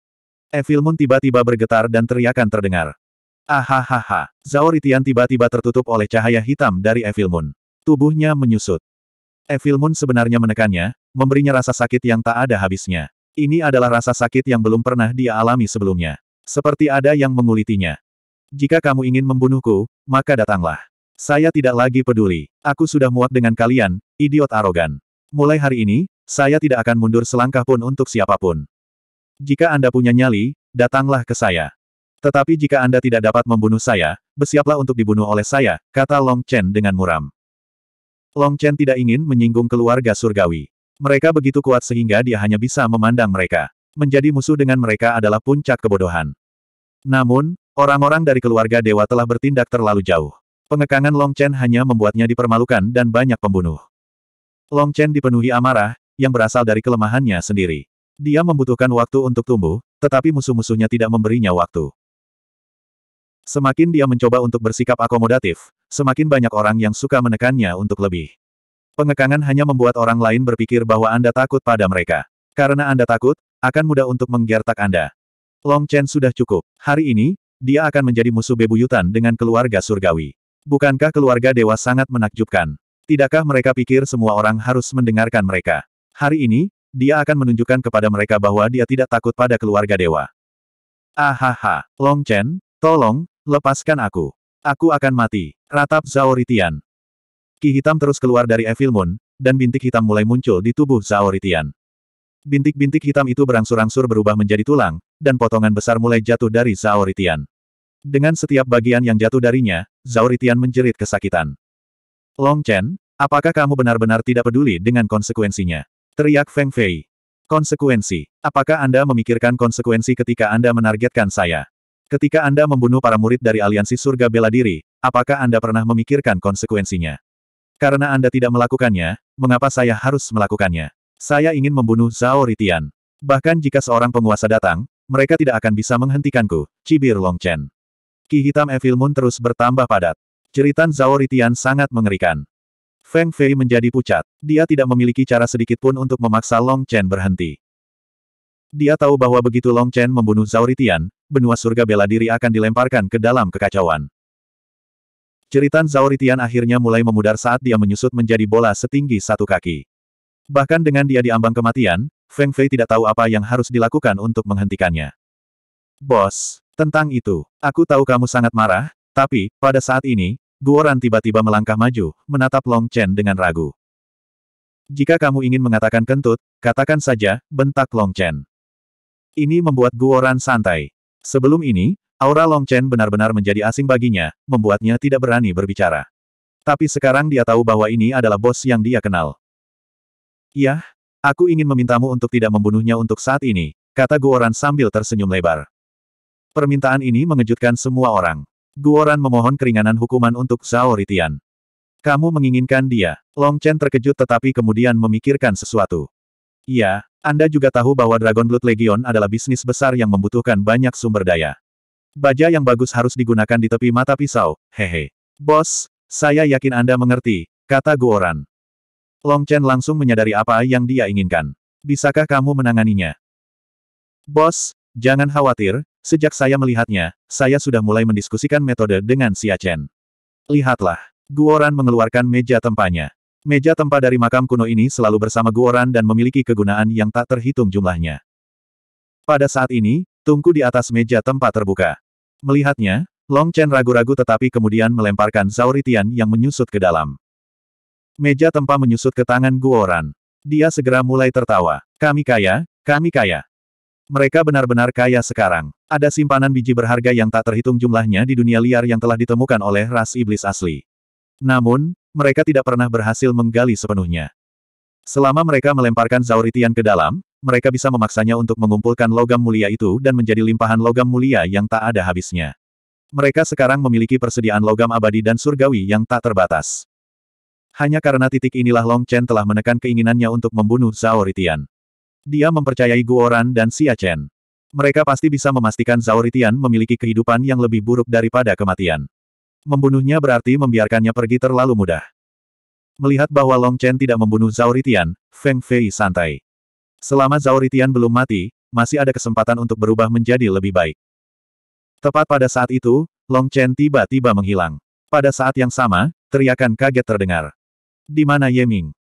Moon tiba-tiba bergetar dan teriakan terdengar. Ahahaha, Zauritian tiba-tiba tertutup oleh cahaya hitam dari Moon. Tubuhnya menyusut. Evil Moon sebenarnya menekannya, memberinya rasa sakit yang tak ada habisnya. Ini adalah rasa sakit yang belum pernah dia alami sebelumnya. Seperti ada yang mengulitinya. Jika kamu ingin membunuhku, maka datanglah. Saya tidak lagi peduli. Aku sudah muak dengan kalian, idiot arogan. Mulai hari ini, saya tidak akan mundur selangkah pun untuk siapapun. Jika Anda punya nyali, datanglah ke saya. Tetapi jika Anda tidak dapat membunuh saya, bersiaplah untuk dibunuh oleh saya, kata Long Chen dengan muram. Long Chen tidak ingin menyinggung keluarga surgawi. Mereka begitu kuat sehingga dia hanya bisa memandang mereka. Menjadi musuh dengan mereka adalah puncak kebodohan. Namun, orang-orang dari keluarga dewa telah bertindak terlalu jauh. Pengekangan Long Chen hanya membuatnya dipermalukan dan banyak pembunuh. Long Chen dipenuhi amarah, yang berasal dari kelemahannya sendiri. Dia membutuhkan waktu untuk tumbuh, tetapi musuh-musuhnya tidak memberinya waktu. Semakin dia mencoba untuk bersikap akomodatif, semakin banyak orang yang suka menekannya untuk lebih. Pengekangan hanya membuat orang lain berpikir bahwa Anda takut pada mereka. Karena Anda takut, akan mudah untuk menggertak Anda. Long Chen sudah cukup. Hari ini, dia akan menjadi musuh bebuyutan dengan keluarga surgawi. Bukankah keluarga dewa sangat menakjubkan? Tidakkah mereka pikir semua orang harus mendengarkan mereka? Hari ini, dia akan menunjukkan kepada mereka bahwa dia tidak takut pada keluarga dewa. Ahaha, Long Chen, tolong, Lepaskan aku. Aku akan mati. Ratap Zaoritian. Ki hitam terus keluar dari Evil Moon, dan bintik hitam mulai muncul di tubuh Zaoritian. Bintik-bintik hitam itu berangsur-angsur berubah menjadi tulang, dan potongan besar mulai jatuh dari Zaoritian. Dengan setiap bagian yang jatuh darinya, Zaoritian menjerit kesakitan. Long Chen, apakah kamu benar-benar tidak peduli dengan konsekuensinya? Teriak Feng Fei. Konsekuensi. Apakah Anda memikirkan konsekuensi ketika Anda menargetkan saya? Ketika Anda membunuh para murid dari aliansi surga bela diri, apakah Anda pernah memikirkan konsekuensinya? Karena Anda tidak melakukannya, mengapa saya harus melakukannya? Saya ingin membunuh Zhao Ritian. Bahkan jika seorang penguasa datang, mereka tidak akan bisa menghentikanku, cibir Long Chen. Ki hitam Evil Moon terus bertambah padat. Ceritan Zhao Ritian sangat mengerikan. Feng Fei menjadi pucat. Dia tidak memiliki cara sedikit pun untuk memaksa Long Chen berhenti. Dia tahu bahwa begitu Long Chen membunuh Zhao Ritian, benua surga bela diri akan dilemparkan ke dalam kekacauan. Ceritan Zauritian akhirnya mulai memudar saat dia menyusut menjadi bola setinggi satu kaki. Bahkan dengan dia diambang kematian, Feng Fei tidak tahu apa yang harus dilakukan untuk menghentikannya. Bos, tentang itu, aku tahu kamu sangat marah, tapi, pada saat ini, Guoran tiba-tiba melangkah maju, menatap Long Chen dengan ragu. Jika kamu ingin mengatakan kentut, katakan saja, bentak Long Chen. Ini membuat Guoran santai. Sebelum ini, aura Long Chen benar-benar menjadi asing baginya, membuatnya tidak berani berbicara. Tapi sekarang dia tahu bahwa ini adalah bos yang dia kenal. Yah, aku ingin memintamu untuk tidak membunuhnya untuk saat ini, kata Guoran sambil tersenyum lebar. Permintaan ini mengejutkan semua orang. Guoran memohon keringanan hukuman untuk Zhao Ritian. Kamu menginginkan dia. Long Chen terkejut tetapi kemudian memikirkan sesuatu. Iya, Anda juga tahu bahwa Dragon Blood Legion adalah bisnis besar yang membutuhkan banyak sumber daya. Baja yang bagus harus digunakan di tepi mata pisau, hehe. Bos, saya yakin Anda mengerti, kata Guoran. Long Chen langsung menyadari apa yang dia inginkan. Bisakah kamu menanganinya? Bos, jangan khawatir, sejak saya melihatnya, saya sudah mulai mendiskusikan metode dengan Xia Chen. Lihatlah, Guoran mengeluarkan meja tempanya. Meja tempat dari makam kuno ini selalu bersama Guoran dan memiliki kegunaan yang tak terhitung jumlahnya. Pada saat ini, tungku di atas meja tempat terbuka. Melihatnya, Long Chen ragu-ragu tetapi kemudian melemparkan Zauritian yang menyusut ke dalam. Meja tempat menyusut ke tangan Guoran. Dia segera mulai tertawa. Kami kaya, kami kaya. Mereka benar-benar kaya sekarang. Ada simpanan biji berharga yang tak terhitung jumlahnya di dunia liar yang telah ditemukan oleh ras iblis asli. Namun, mereka tidak pernah berhasil menggali sepenuhnya. Selama mereka melemparkan Zauritian ke dalam, mereka bisa memaksanya untuk mengumpulkan logam mulia itu dan menjadi limpahan logam mulia yang tak ada habisnya. Mereka sekarang memiliki persediaan logam abadi dan surgawi yang tak terbatas. Hanya karena titik inilah Long Chen telah menekan keinginannya untuk membunuh Zauritian. Dia mempercayai Guoran dan Xia Chen. Mereka pasti bisa memastikan Zauritian memiliki kehidupan yang lebih buruk daripada kematian. Membunuhnya berarti membiarkannya pergi terlalu mudah. Melihat bahwa Long Chen tidak membunuh Zhao Ritian, Feng Fei santai. Selama Zhao Ritian belum mati, masih ada kesempatan untuk berubah menjadi lebih baik. Tepat pada saat itu, Long Chen tiba-tiba menghilang. Pada saat yang sama, teriakan kaget terdengar. Di mana Ye Ming?